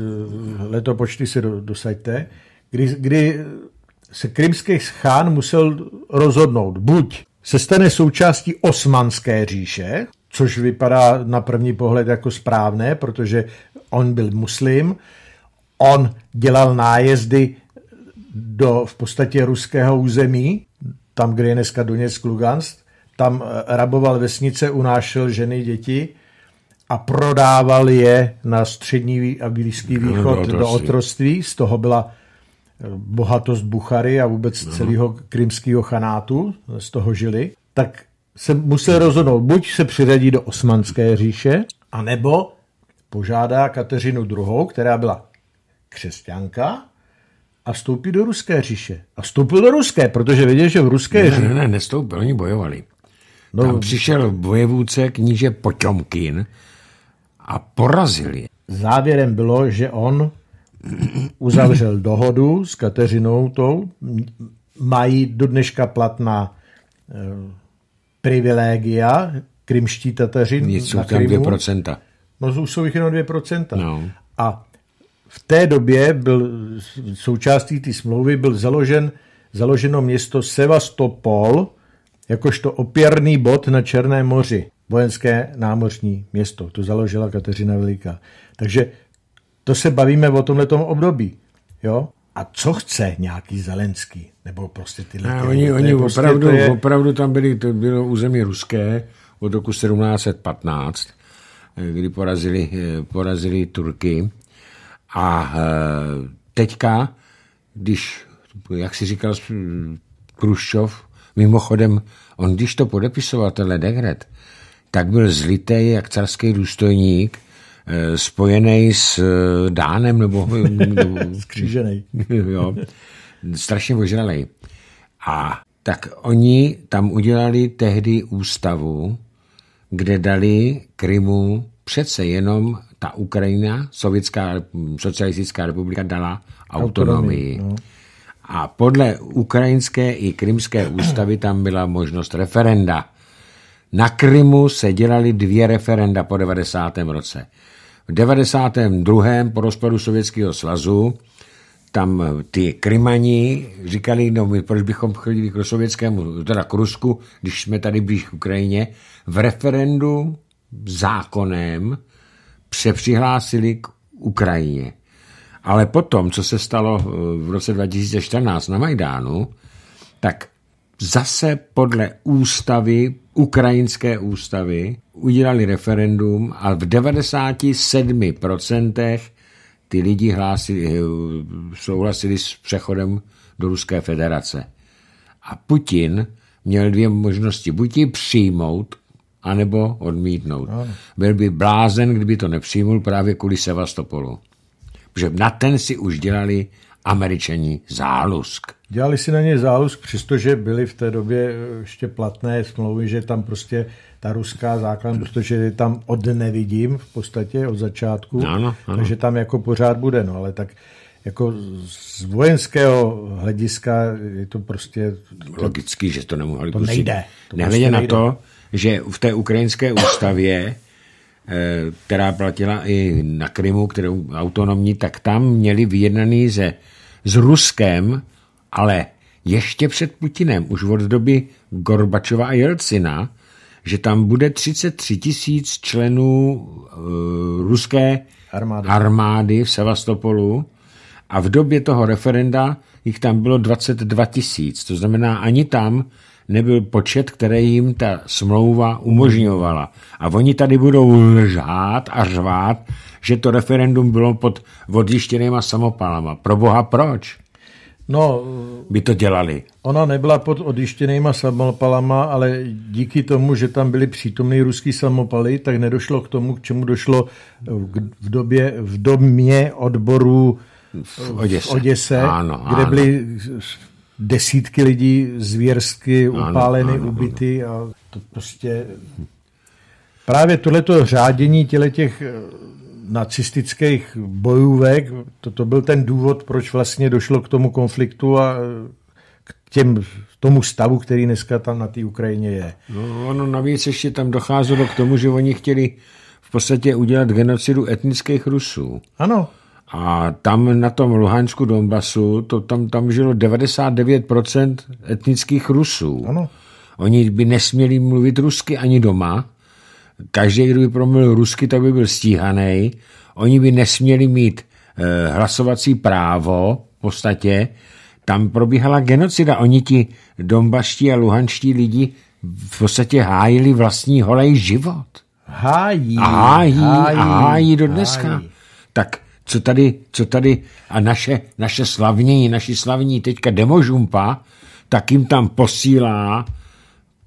letopočty si do, dosaďte, kdy, kdy se krymský chán musel rozhodnout, buď se stane součástí osmanské říše, což vypadá na první pohled jako správné, protože on byl muslim, on dělal nájezdy do v podstatě ruského území tam, kde je dneska Doněck, Lugansk, tam eh, raboval vesnice, unášel ženy, děti a prodával je na střední a blízký východ no, do, do otroství. Z toho byla eh, bohatost Buchary a vůbec no. celého krymského chanátu, z toho žili. Tak se musel rozhodnout, buď se přiřadí do osmanské říše, anebo požádá Kateřinu II., která byla křesťanka, a vstoupí do ruské říše. A vstoupil do ruské, protože věděl, že v ruské... Ne, říše... ne, ne, nestoupil, oni bojovali. No, Tam přišel vojevůdce kníže Poťomkin a porazil je. Závěrem bylo, že on uzavřel dohodu s Kateřinou tou, mají do dneška platná e, privilegia krimští Tateřin Nic jsou tam Krymu. 2%. No už jsou jich jenom 2%. No. A v té době byl součástí té smlouvy byl založen, založeno město Sevastopol jakožto opěrný bod na Černém moři, vojenské námořní město. To založila Kateřina Veliká. Takže to se bavíme o tomhle období. Jo? A co chce nějaký Zelenský? Nebo prostě tyhle... Ne, oni, oni prostě opravdu, je... opravdu tam byli, to bylo území ruské od roku 1715, eh, kdy porazili, eh, porazili Turky a e, teďka, když, jak si říkal Kruščov, mimochodem, on když to podepisoval, tenhle dekret, tak byl zlitý jak carský důstojník, e, spojený s e, Dánem, nebo... Skřížený. jo, strašně ožralý. A tak oni tam udělali tehdy ústavu, kde dali Krymu přece jenom ta Ukrajina, Sovětská socialistická republika dala autonomii. autonomii no. A podle ukrajinské i krymské ústavy tam byla možnost referenda. Na Krymu se dělaly dvě referenda po 90. roce. V 92. po rozpadu Sovětského svazu tam ty Krymani říkali, no my proč bychom chodili k sovětskému, teda k Rusku, když jsme tady blíž v Ukrajině. V referendu zákonem přihlásili k Ukrajině. Ale potom, co se stalo eh, v roce 2014 na Majdánu, tak zase podle ústavy, ukrajinské ústavy, udělali referendum a v 97% ty lidi hlásili, eh, souhlasili s přechodem do Ruské federace. A Putin měl dvě možnosti. Buď ji přijmout anebo odmítnout. Ano. Byl by blázen, kdyby to nepřijmul právě kvůli Sevastopolu. Protože na ten si už dělali američani zálusk. Dělali si na ně zálusk, přestože byly v té době eh, ještě platné smlouvy, že tam prostě ta ruská základna, protože je tam od nevidím v podstatě od začátku, ano, ano. takže tam jako pořád bude, no ale tak jako z vojenského hlediska je to prostě... Logický, že to nemohli to pustit. nejde. To prostě nejde prostě nejde. na to, že v té ukrajinské ústavě, eh, která platila i na Krymu, kterou autonomní, tak tam měli vyjednaný se, s Ruskem, ale ještě před Putinem, už od doby Gorbačova a Jelcina, že tam bude 33 tisíc členů e, ruské armády. armády v Sevastopolu a v době toho referenda jich tam bylo 22 tisíc. To znamená, ani tam nebyl počet, který jim ta smlouva umožňovala. A oni tady budou lžát a řvát, že to referendum bylo pod odjištěnýma samopalama. Pro boha proč? No, by to dělali. Ona nebyla pod odjištěnýma samopalama, ale díky tomu, že tam byly přítomný ruský samopaly, tak nedošlo k tomu, k čemu došlo v době, v domě odboru v Oděse, v Oděse ano, kde ano. byly desítky lidí zvěrsky upáleny, ano, ano, ubity a to prostě... Právě tohleto řádění těle těch eh, nacistických bojůvek, to, to byl ten důvod, proč vlastně došlo k tomu konfliktu a eh, k těm, tomu stavu, který dneska tam na té Ukrajině je. No, ono navíc ještě tam docházelo k tomu, že oni chtěli v podstatě udělat genocidu etnických Rusů. Ano. A tam na tom Luhansku Donbasu, to tam, tam žilo 99% etnických Rusů. Ano. Oni by nesměli mluvit rusky ani doma. Každý, kdo by promluvil rusky, tak by byl stíhaný. Oni by nesměli mít e, hlasovací právo v podstatě. Tam probíhala genocida. Oni ti dombaští a luhanští lidi v podstatě hájili vlastní holej život. Hájí. A hájí, hájí, a hájí do dneska. Hájí. Tak co tady, co tady a naše, naše slavní, naši slavní teďka demožumpa, tak jim tam posílá,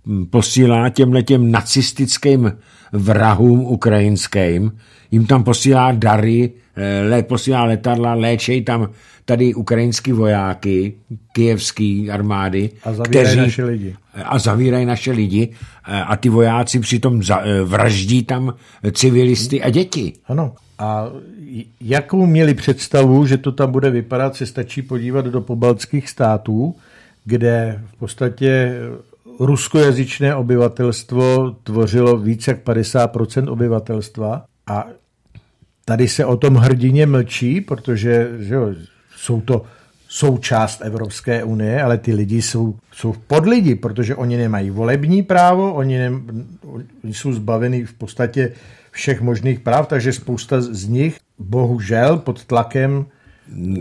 hm, posílá těmhle těm nacistickým vrahům ukrajinským, jim tam posílá dary, eh, le, posílá letadla, léčej tam tady ukrajinský vojáky, kijevský armády. A zavírají kteří, naše lidi. A zavírají naše lidi eh, a ty vojáci přitom za, eh, vraždí tam civilisty a děti. Ano. A jakou měli představu, že to tam bude vypadat, se stačí podívat do pobaltských států, kde v podstatě ruskojazyčné obyvatelstvo tvořilo více jak 50% obyvatelstva a tady se o tom hrdině mlčí, protože že jo, jsou to součást Evropské unie, ale ty lidi jsou, jsou v podlidi, protože oni nemají volební právo, oni, ne, oni jsou zbaveni v podstatě všech možných práv, takže spousta z nich bohužel pod tlakem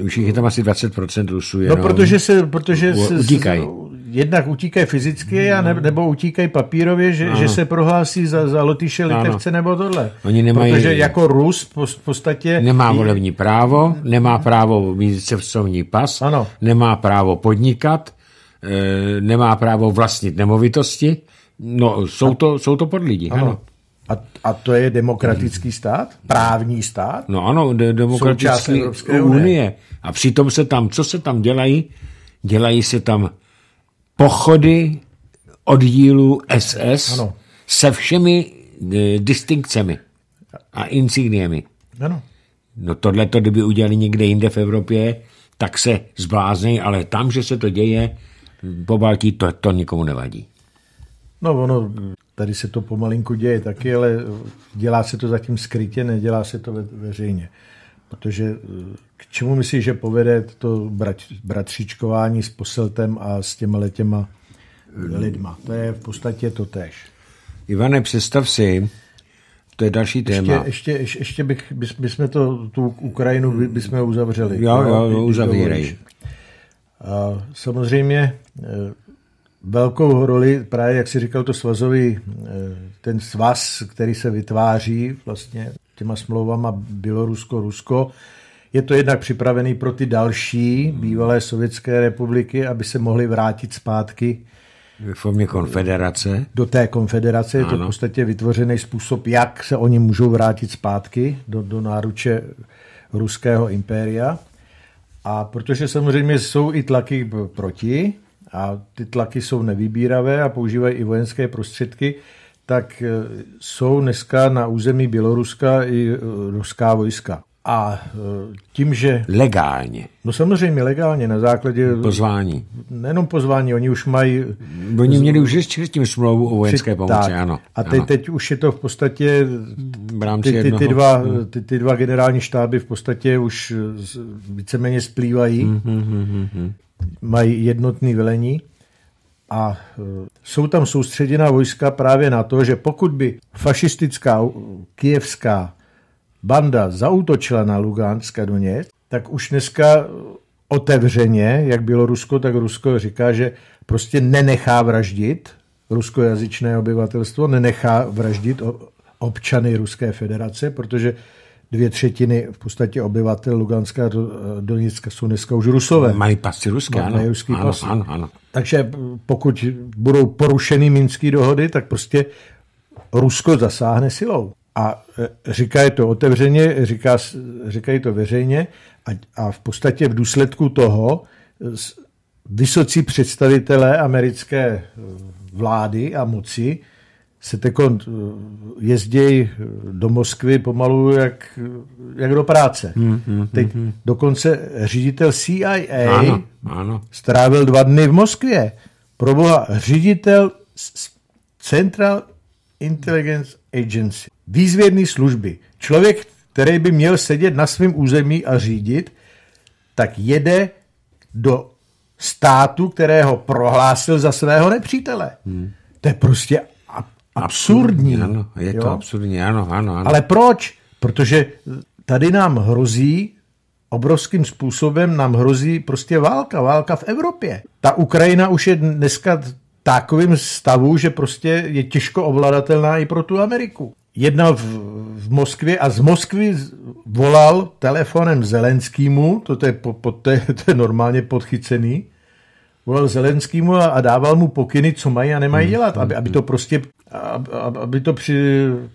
už jich je tam asi 20% Rusů no, jenom. No, protože se... Protože se utíkají. Jednak utíkají fyzicky, no. a ne, nebo utíkají papírově, že, že se prohlásí za, za Lotyše, Litevce ano. nebo tohle. Oni nemají... Protože jako Rus v podstatě... Nemá volební právo, nemá právo mít cestovní pas, ano. nemá právo podnikat, e, nemá právo vlastnit nemovitosti. No, jsou to, jsou to pod lidi. Ano. ano. A, a to je demokratický stát? Právní stát? No ano, de- demokratický unie. unie. A přitom se tam, co se tam dělají? Dělají se tam pochody oddílu SS ano. se všemi e, distinkcemi a insigniemi. Ano. No tohle to, kdyby udělali někde jinde v Evropě, tak se zbláznej, ale tam, že se to děje, po to, to nikomu nevadí. No ono, Tady se to pomalinku děje taky, ale eh, dělá se to zatím skrytě, nedělá se to ve, veřejně. Protože eh, k čemu myslíš, že povede to brat, bratříčkování s poseltem a s těma letěma lidma? To je v podstatě to tež. Ivane, představ si, to je další téma. Ještě, ještě, ještě bych, bys, bychom to, tu Ukrajinu by, bychom uzavřeli. Jo, jo, jo uzavírej. A samozřejmě eh, velkou roli právě, jak si říkal, to svazový, eh, ten svaz, který se vytváří vlastně těma smlouvama Bělorusko-Rusko, je to jednak připravený pro ty další bývalé sovětské republiky, aby se mohli vrátit zpátky formě konfederace? Do té konfederace ano. je to v podstatě vytvořený způsob, jak se oni můžou vrátit zpátky do, do náruče ruského impéria. A protože samozřejmě jsou i tlaky proti, a ty tlaky jsou nevybíravé a používají i vojenské prostředky, tak e, jsou dneska na území Běloruska i e, ruská vojska. A e, tím, že... Legálně. No samozřejmě legálně, na základě... Pozvání. Nejenom pozvání, oni už mají... Oni měli už s tím smlouvu o vojenské při, pomoci, tak. ano. A teď, ano. teď už je to v podstatě... V rámci ty, ty, ty, dva, ty, ty dva generální štáby v podstatě už víceméně splývají. Mm, -hmm, mm, -hmm mají jednotný velení a e, jsou tam soustředěna vojska právě na to, že pokud by fašistická kijevská banda zautočila na Lugánska a tak už dneska e, otevřeně, jak bylo Rusko, tak Rusko říká, že prostě nenechá vraždit ruskojazyčné obyvatelstvo, nenechá vraždit občany Ruské federace, protože dvě třetiny v podstatě obyvatel Luganska a Doněcka jsou dneska už rusové. Mají pasy ruské, ano. Mají ruský ano, pasy. Ano, ano. Takže pokud budou porušeny minské dohody, tak prostě Rusko zasáhne silou. A e, říká je to otevřeně, říká, říkají to veřejně a, a v podstatě v důsledku toho vysocí představitelé americké e, vlády a moci se teď eh, jezdí do Moskvy pomalu jak, jak do práce. Mm, mm, teď mm, dokonce ředitel CIA ano, ano. strávil dva dny v Moskvě. Proboha, ředitel Central Intelligence Agency, Výzvědný služby. Člověk, který by měl sedět na svém území a řídit, tak jede do státu, kterého prohlásil za svého nepřítele. Hmm. To je prostě absurdní. Mm, ano, je jo? to absurdní, ano, ano, ano. Ale proč? Protože tady nám hrozí obrovským způsobem nám hrozí prostě válka, válka v Evropě. Ta Ukrajina už je dneska takovým stavu, že prostě je těžko ovladatelná i pro tu Ameriku. Jedna v, v Moskvě a z Moskvy volal telefonem Zelenskýmu, to je, po, po, to, je, to je normálně podchycený, volal Zelenskýmu a, a dával mu pokyny, co mají a nemají hmm, dělat, aby, hmm, aby hmm. to prostě aby to při,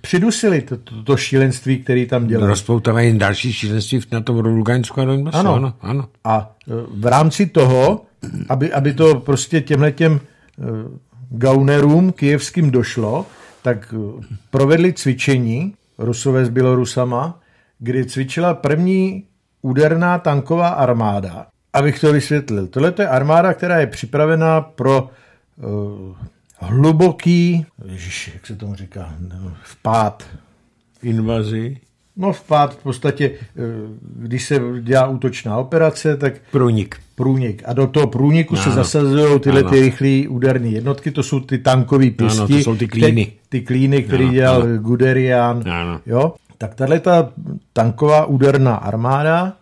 přidusili, to, to, to šílenství, který tam dělají. No, Rozpoutávají další šílenství na tom Lugansku a Donbasu. Ano. ano, ano. A e, v rámci toho, aby, aby to prostě těmhle těm e, gaunerům kijevským došlo, tak e, provedli cvičení Rusové s Bělorusama, kdy cvičila první úderná tanková armáda abych to vysvětlil. Tohle je armáda, která je připravená pro uh, hluboký, ježiš, jak se tomu říká, vpád. Invazi? No vpád v podstatě, eh, když se dělá útočná operace, tak... Průnik. Průnik. A do toho průniku ano. se zasazují tyhle ano. ty rychlé úderné jednotky, to jsou ty tankové pěsti. Ano, to jsou ty klíny. Ty, ty klíny, které dělal ano. Guderian. Ano. Jo? Tak tahle ta tanková úderná armáda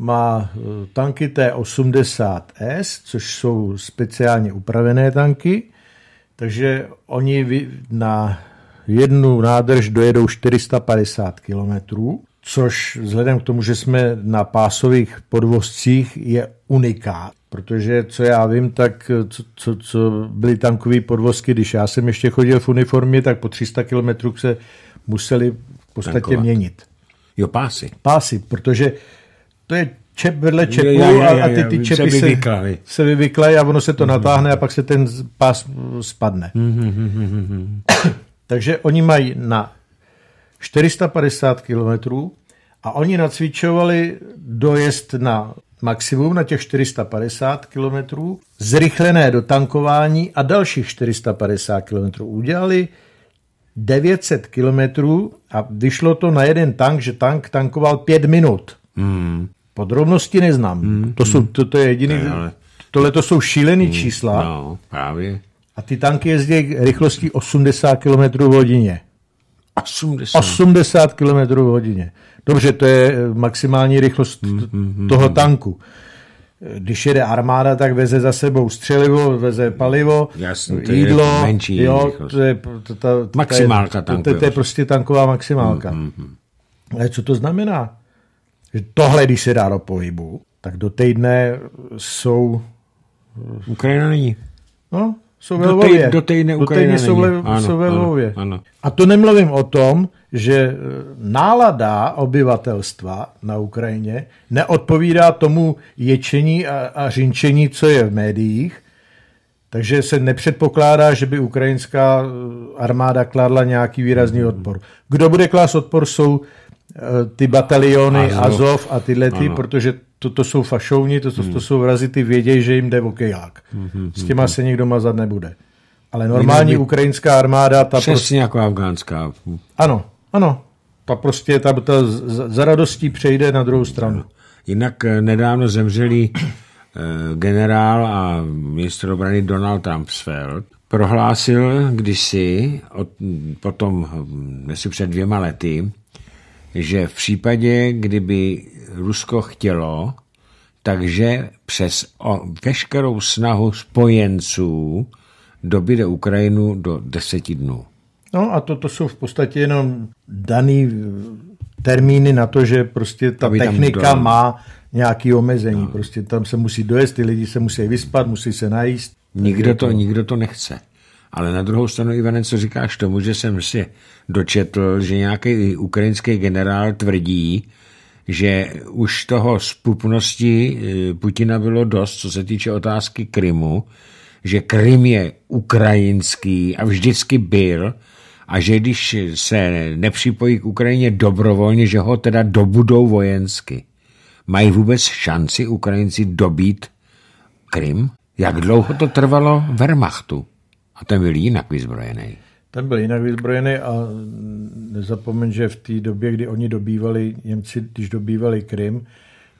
má eh, tanky T-80S, což jsou speciálně upravené tanky, takže oni na jednu nádrž dojedou 450 km, což vzhledem k tomu, že jsme na pásových podvozcích, je unikát. Protože, co já vím, tak eh, co, co, co byly tankové podvozky, když já jsem ještě chodil v uniformě, tak po 300 km se museli v podstatě Tankovat. měnit. Jo, pásy. Pásy, protože to je čep vedle čepu je, je, je, a, a ty, ty čepy se, vyvyklají. se vyvyklají a ono se to mm-hmm. natáhne a pak se ten pás spadne. Mm-hmm. Takže oni mají na 450 kilometrů a oni nacvičovali dojezd na maximum na těch 450 km, zrychlené tankování a dalších 450 km. Udělali 900 km a vyšlo to na jeden tank, že tank tankoval 5 minut. Hmm. Podrobnosti neznám. Hmm. To, jsou, hmm. to, to je jediný... Ne, ale... Tohle to jsou šílený hmm. čísla. No, právě. A ty tanky jezdí rychlostí 80 km v hodině. 80. 80 km v hodině. Dobře, to je eh, maximální rychlost hmm. hmm, hmm toho tanku. Eh, když jede armáda, tak veze za sebou střelivo, veze palivo, Jasný, to jídlo. Je menší jo, rychlost. to je, to, ta, Maximálka tanku. To, to, to je prostě tanková maximálka. Hmm. Ale co to znamená? že tohle, když se dá do pohybu, tak do týdne jsou... Ukrajina není. No, jsou ve Lvově. Do týdne Ukrajina do týdne jsou, není. Ano, jsou ve Ano, ano. A to nemluvím o tom, že e, nálada obyvatelstva na Ukrajině neodpovídá tomu ječení a, a řinčení, co je v médiích, takže se nepředpokládá, že by ukrajinská e, armáda kládla nějaký výrazný hmm. odpor. Kdo bude klás odpor, jsou Eh, ty bataliony Azov, Azov a tyhle, ty, ano. protože to, to jsou fašovní, to, to, hmm. to jsou vrazi, ty vědějí, že jim jde o keják. Hmm, hmm S hmm, těma hmm. se nikdo mazat nebude. Ale normální by... ukrajinská armáda... Ta Přesně prostě... jako afgánská. Ano, ano. Ta prostě ta, ta za radostí přejde na druhou stranu. Jinak eh, nedávno zemřelý eh, generál a ministr obrany Donald Trumpsfeld prohlásil kdysi, potom asi hm, před dvěma lety, že v případě, kdyby Rusko chtělo, takže přes o, veškerou snahu spojenců dobíde Ukrajinu do deseti dnů. No a toto jsou v podstatě jenom daný termíny na to, že prostě ta Aby technika má nějaké omezení. No. Prostě tam se musí dojet, ty lidi se musí vyspat, musí se najíst. Nikdo to, to, nikdo to nechce. Ale na druhou stranu, Ivane, co říkáš tomu, že jsem si dočetl, že nějaký ukrajinský generál tvrdí, že už toho spupnosti eh, Putina bylo dost, co se týče otázky Krymu, že Krym je ukrajinský a vždycky byl a že když se nepřipojí k Ukrajině dobrovolně, že ho teda dobudou vojensky. Mají vůbec šanci Ukrajinci dobít Krym? Jak dlouho to trvalo Wehrmachtu? A ten byl jinak vyzbrojený. Ten byl jinak vyzbrojený a nezapomeň, že v té době, kdy oni dobývali, Němci, když dobývali Krym,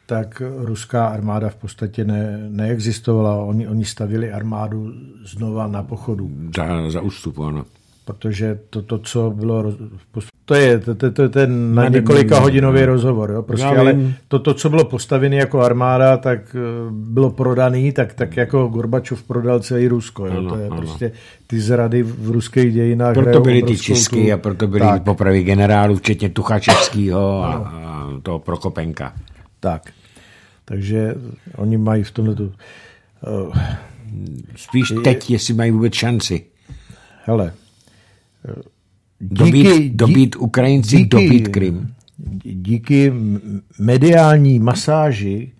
tak ruská armáda v podstatě ne, neexistovala. Oni, oni stavili armádu znova na pochodu. Za, za ústupu, ano protože to, to co bylo, to je to, to, to, ten na několika no. hodinový rozhovor, jo, prostě, ale to, to, co bylo postavené jako armáda, tak eh, bylo prodaný, tak, tak jako Gorbačov prodal celý Rusko, jo, to je prostě ty zrady v ruských dějinách. Proto byly ty čistky a proto byly tak. popravy generálů, včetně Tuchačevského a, a toho Prokopenka. Tak, takže oni mají v tomhle tu... Uh, Spíš teď, jestli mají vůbec šanci. Hele, Díky, dobít, dobít Ukrajinci, díky, dobít Krym. Díky mediální masáži,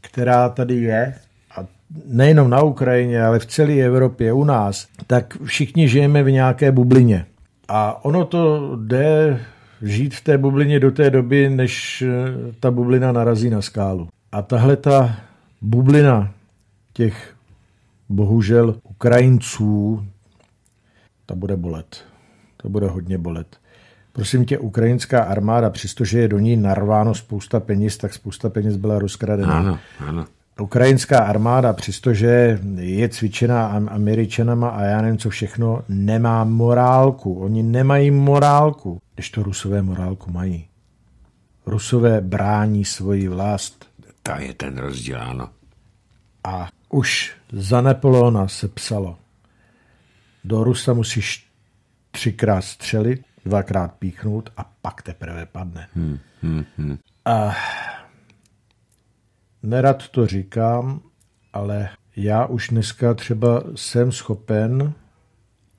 která tady je, a nejenom na Ukrajině, ale v celé Evropě, u nás, tak všichni žijeme v nějaké bublině. A ono to jde žít v té bublině do té doby, než eh, ta bublina narazí na skálu. A tahle ta bublina těch bohužel Ukrajinců, ta bude bolet. To bude hodně bolet. Prosím tě, ukrajinská armáda, přestože je do ní narváno spousta peněz, tak spousta peněz byla rozkradena. Ano, ano. Ukrajinská armáda, přestože je cvičená američanama a já nevím co všechno, nemá morálku. Oni nemají morálku, když to rusové morálku mají. Rusové brání svoji vlast. Ta je ten rozdíl, ano. A už za Napoleona se psalo, do Rusa musíš třikrát střelit, dvakrát píchnout a pak teprve padne. Hmm, hmm, hmm. A nerad to říkám, ale já už dneska třeba jsem schopen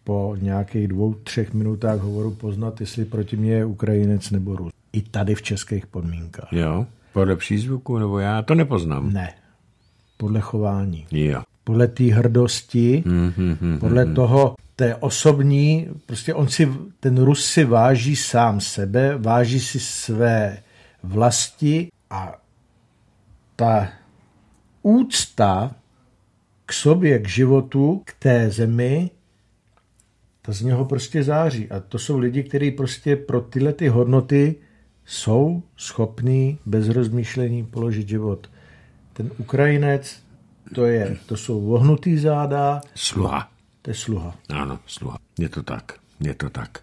po nějakých dvou, třech minutách hovoru poznat, jestli proti mě je Ukrajinec nebo Rus. I tady v českých podmínkách. Jo, podle přízvuku, nebo já to nepoznám. Ne, podle chování. Jo. Podle té hrdosti, mm-hmm, podle mm, toho, té osobní, prostě on si, ten Rus si váží sám sebe, váží si své vlasti a ta úcta k sobě, k životu, k té zemi, ta z něho prostě září. A to jsou lidi, kteří prostě pro tyhle ty hodnoty jsou schopní bez rozmýšlení položit život. Ten Ukrajinec, to, je, to jsou vohnutý záda. Sluha. To je sluha. Ano, sluha. Je to tak. Je to tak.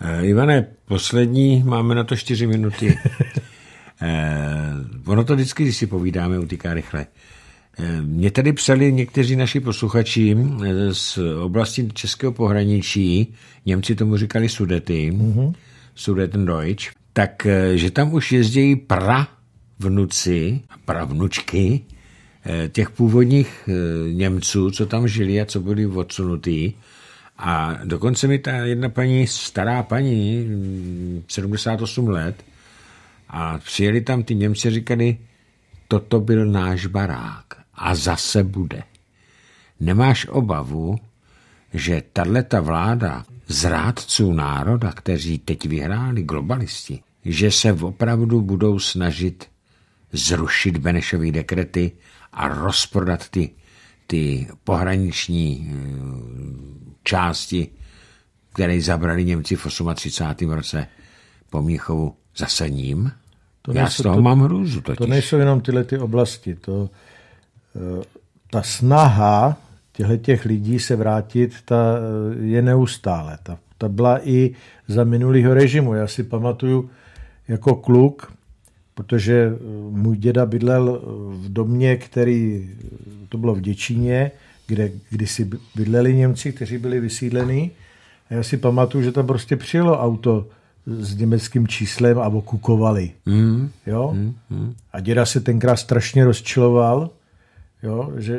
E, Ivane, poslední, máme na to čtyři minuty. e, ono to vždycky, když si povídáme, utíká rychle. E, mě tady psali někteří naši posluchači z oblasti českého pohraničí, Němci tomu říkali Sudety, mm-hmm. Sudeten Deutsch, tak, že tam už jezdějí pra vnuci, pravnučky, Eh, těch původních eh, Němců, co tam žili a co byli odsunutí. A dokonce mi ta jedna paní, stará paní, 78 mm, let, a přijeli tam ty Němci, říkali, toto byl náš barák a zase bude. Nemáš obavu, že tato vláda zrádců národa, kteří teď vyhráli globalisti, že se opravdu budou snažit zrušit Benešovy dekrety, a rozprodat ty, ty pohraniční eh, části, které zabrali Němci v 38. roce po Míchovu ním. To Já nejsou, z toho to, mám hrůzu totiž. To nejsou jenom tyhle ty oblasti. To, eh, ta snaha těchto těch lidí se vrátit, ta eh, je neustále. Ta, ta byla i za minulého režimu. Já si pamatuju, jako kluk, protože eh, můj děda bydlel eh, v domě, který, eh, to bylo v Děčíně, kde kdysi bydleli Němci, kteří byli vysídleni. A já si pamatuju, že tam prostě přijelo auto s německým číslem a okukovali. Mm. Jo? Mm, mm. A děda se tenkrát strašně rozčiloval, Jo, že,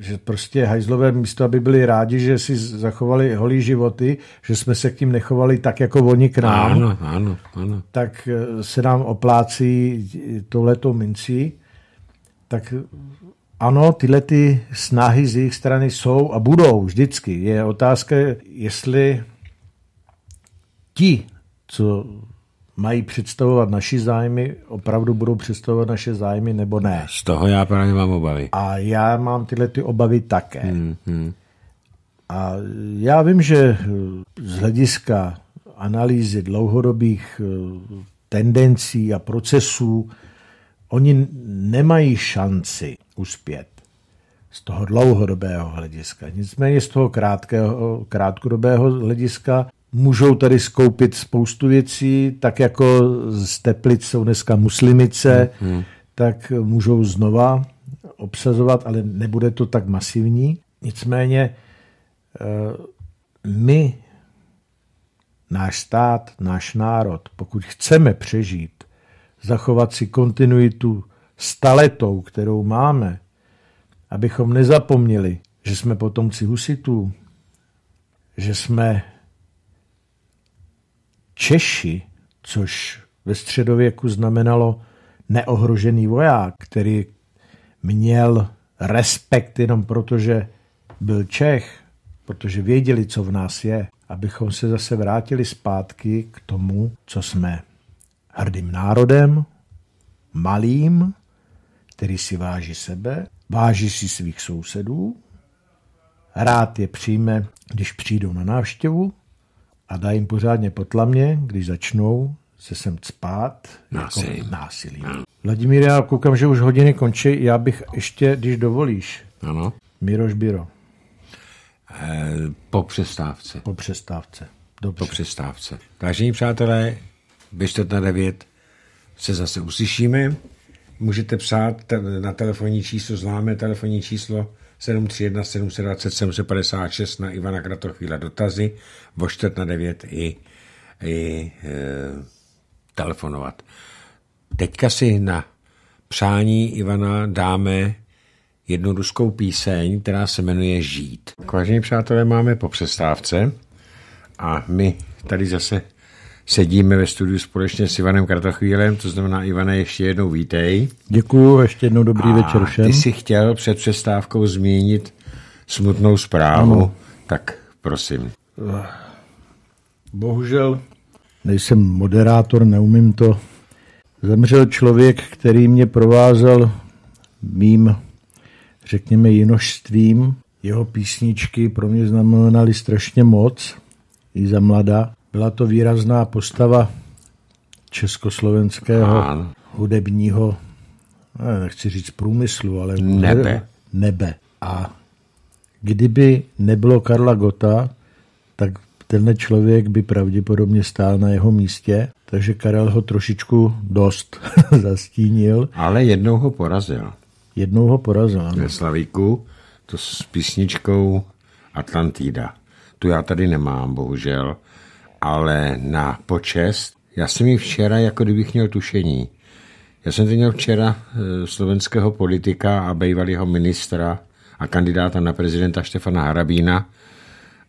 že prostě hajzlové místo, aby byli rádi, že si zachovali holí životy, že jsme se k tím nechovali tak, jako oni k nám. Ano, ano, ano. Tak eh, se nám oplácí tohleto mincí. Tak ano, tyhle ty snahy z jejich strany jsou a budou vždycky. Je otázka, jestli ti, co mají představovat naši zájmy, opravdu budou představovat naše zájmy nebo ne. Z toho já právě mám obavy. A já mám tyhle ty obavy také. Hmm, hmm. A já vím, že eh, z hlediska analýzy dlouhodobých eh, tendencí a procesů oni nemají šanci uspět z toho dlouhodobého hlediska. Nicméně z toho krátkého, krátkodobého hlediska Můžou tady skoupit spoustu věcí, tak jako z Teplic jsou dneska muslimice, hmm. hmm. tak můžou znova obsazovat, ale nebude to tak masivní. Nicméně eh, my, náš stát, náš národ, pokud chceme přežít, zachovat si kontinuitu staletou, kterou máme, abychom nezapomněli, že jsme potomci husitů, že jsme Češi, což ve středověku znamenalo neohrožený voják, který měl respekt jenom proto, že byl Čech, protože věděli, co v nás je, abychom se zase vrátili zpátky k tomu, co jsme. Hrdým národem, malým, který si váží sebe, váží si svých sousedů, rád je přijme, když přijdou na návštěvu a dá jim pořádně po když začnou se sem cpát jako násilím. Jako násilí. Vladimír, já koukám, že už hodiny končí, já bych ještě, když dovolíš, ano. Miroš Biro. E, po přestávce. Po přestávce. Dobře. Po přestávce. Vážení přátelé, ve na devět se zase uslyšíme. Můžete psát na telefonní číslo, známe telefonní číslo 731 720 756 na Ivana Kratochvíla dotazy, o čtvrt na 9 i, i e, telefonovat. Teďka si na přání Ivana dáme jednu ruskou píseň, která se jmenuje Žít. Vážení přátelé, máme po přestávce a my tady zase sedíme ve studiu společně s Ivanem Kratochvílem, to znamená, Ivane, ještě jednou vítej. Děkuju, ještě jednou dobrý a večer všem. ty jsi chtěl před přestávkou zmínit smutnou zprávu, ano. tak prosím. Bohužel nejsem moderátor, neumím to. Zemřel člověk, který mě provázel mým, řekněme, jinožstvím. Jeho písničky pro mě znamenaly strašně moc, i za mlada. Byla to výrazná postava československého hudebního, nechci říct průmyslu, ale nebe. nebe. A kdyby nebylo Karla Gota, tak tenhle člověk by pravděpodobně stál na jeho místě, takže Karel ho trošičku dost zastínil. Ale jednou ho porazil. Jednou ho porazil, ano. Ve Slavíku, to s písničkou Atlantida. Tu já tady nemám, bohužel, ale na počest. Já jsem ji včera, jako kdybych měl tušení. Já jsem teď měl včera eh, slovenského politika a bývalého ministra a kandidáta na prezidenta Štefana Harabína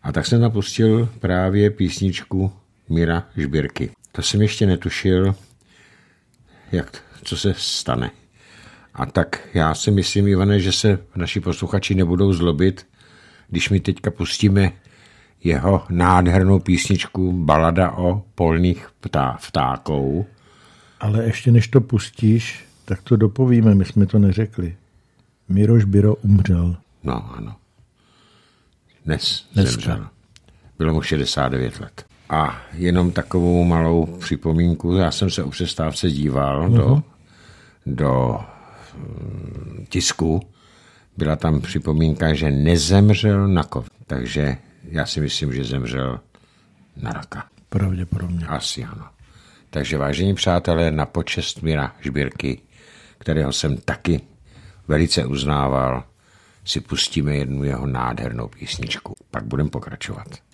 a tak jsem napustil právě písničku Mira Žbírky. To jsem ještě netušil, jak, co se stane. A tak já si myslím, Ivane, že se naši posluchači nebudou zlobit, když mi teďka pustíme jeho nádhernou písničku Balada o polných ptá, ptákou. Ale ještě než to pustíš, tak to dopovíme, my jsme to neřekli. Miroš Biro umřel. No ano. Dnes Dneska. zemřel. Bylo mu 69 let. A jenom takovou malou připomínku, já jsem se o přestávce díval uh-huh. do, mhm. do mm, tisku, byla tam připomínka, že nezemřel na COVID. Takže já si myslím, že zemřel na raka. Pravděpodobně. Asi ano. Takže vážení přátelé, na počest Mira Žbírky, kterého jsem taky velice uznával, si pustíme jednu jeho nádhernou písničku. Pak budeme pokračovat.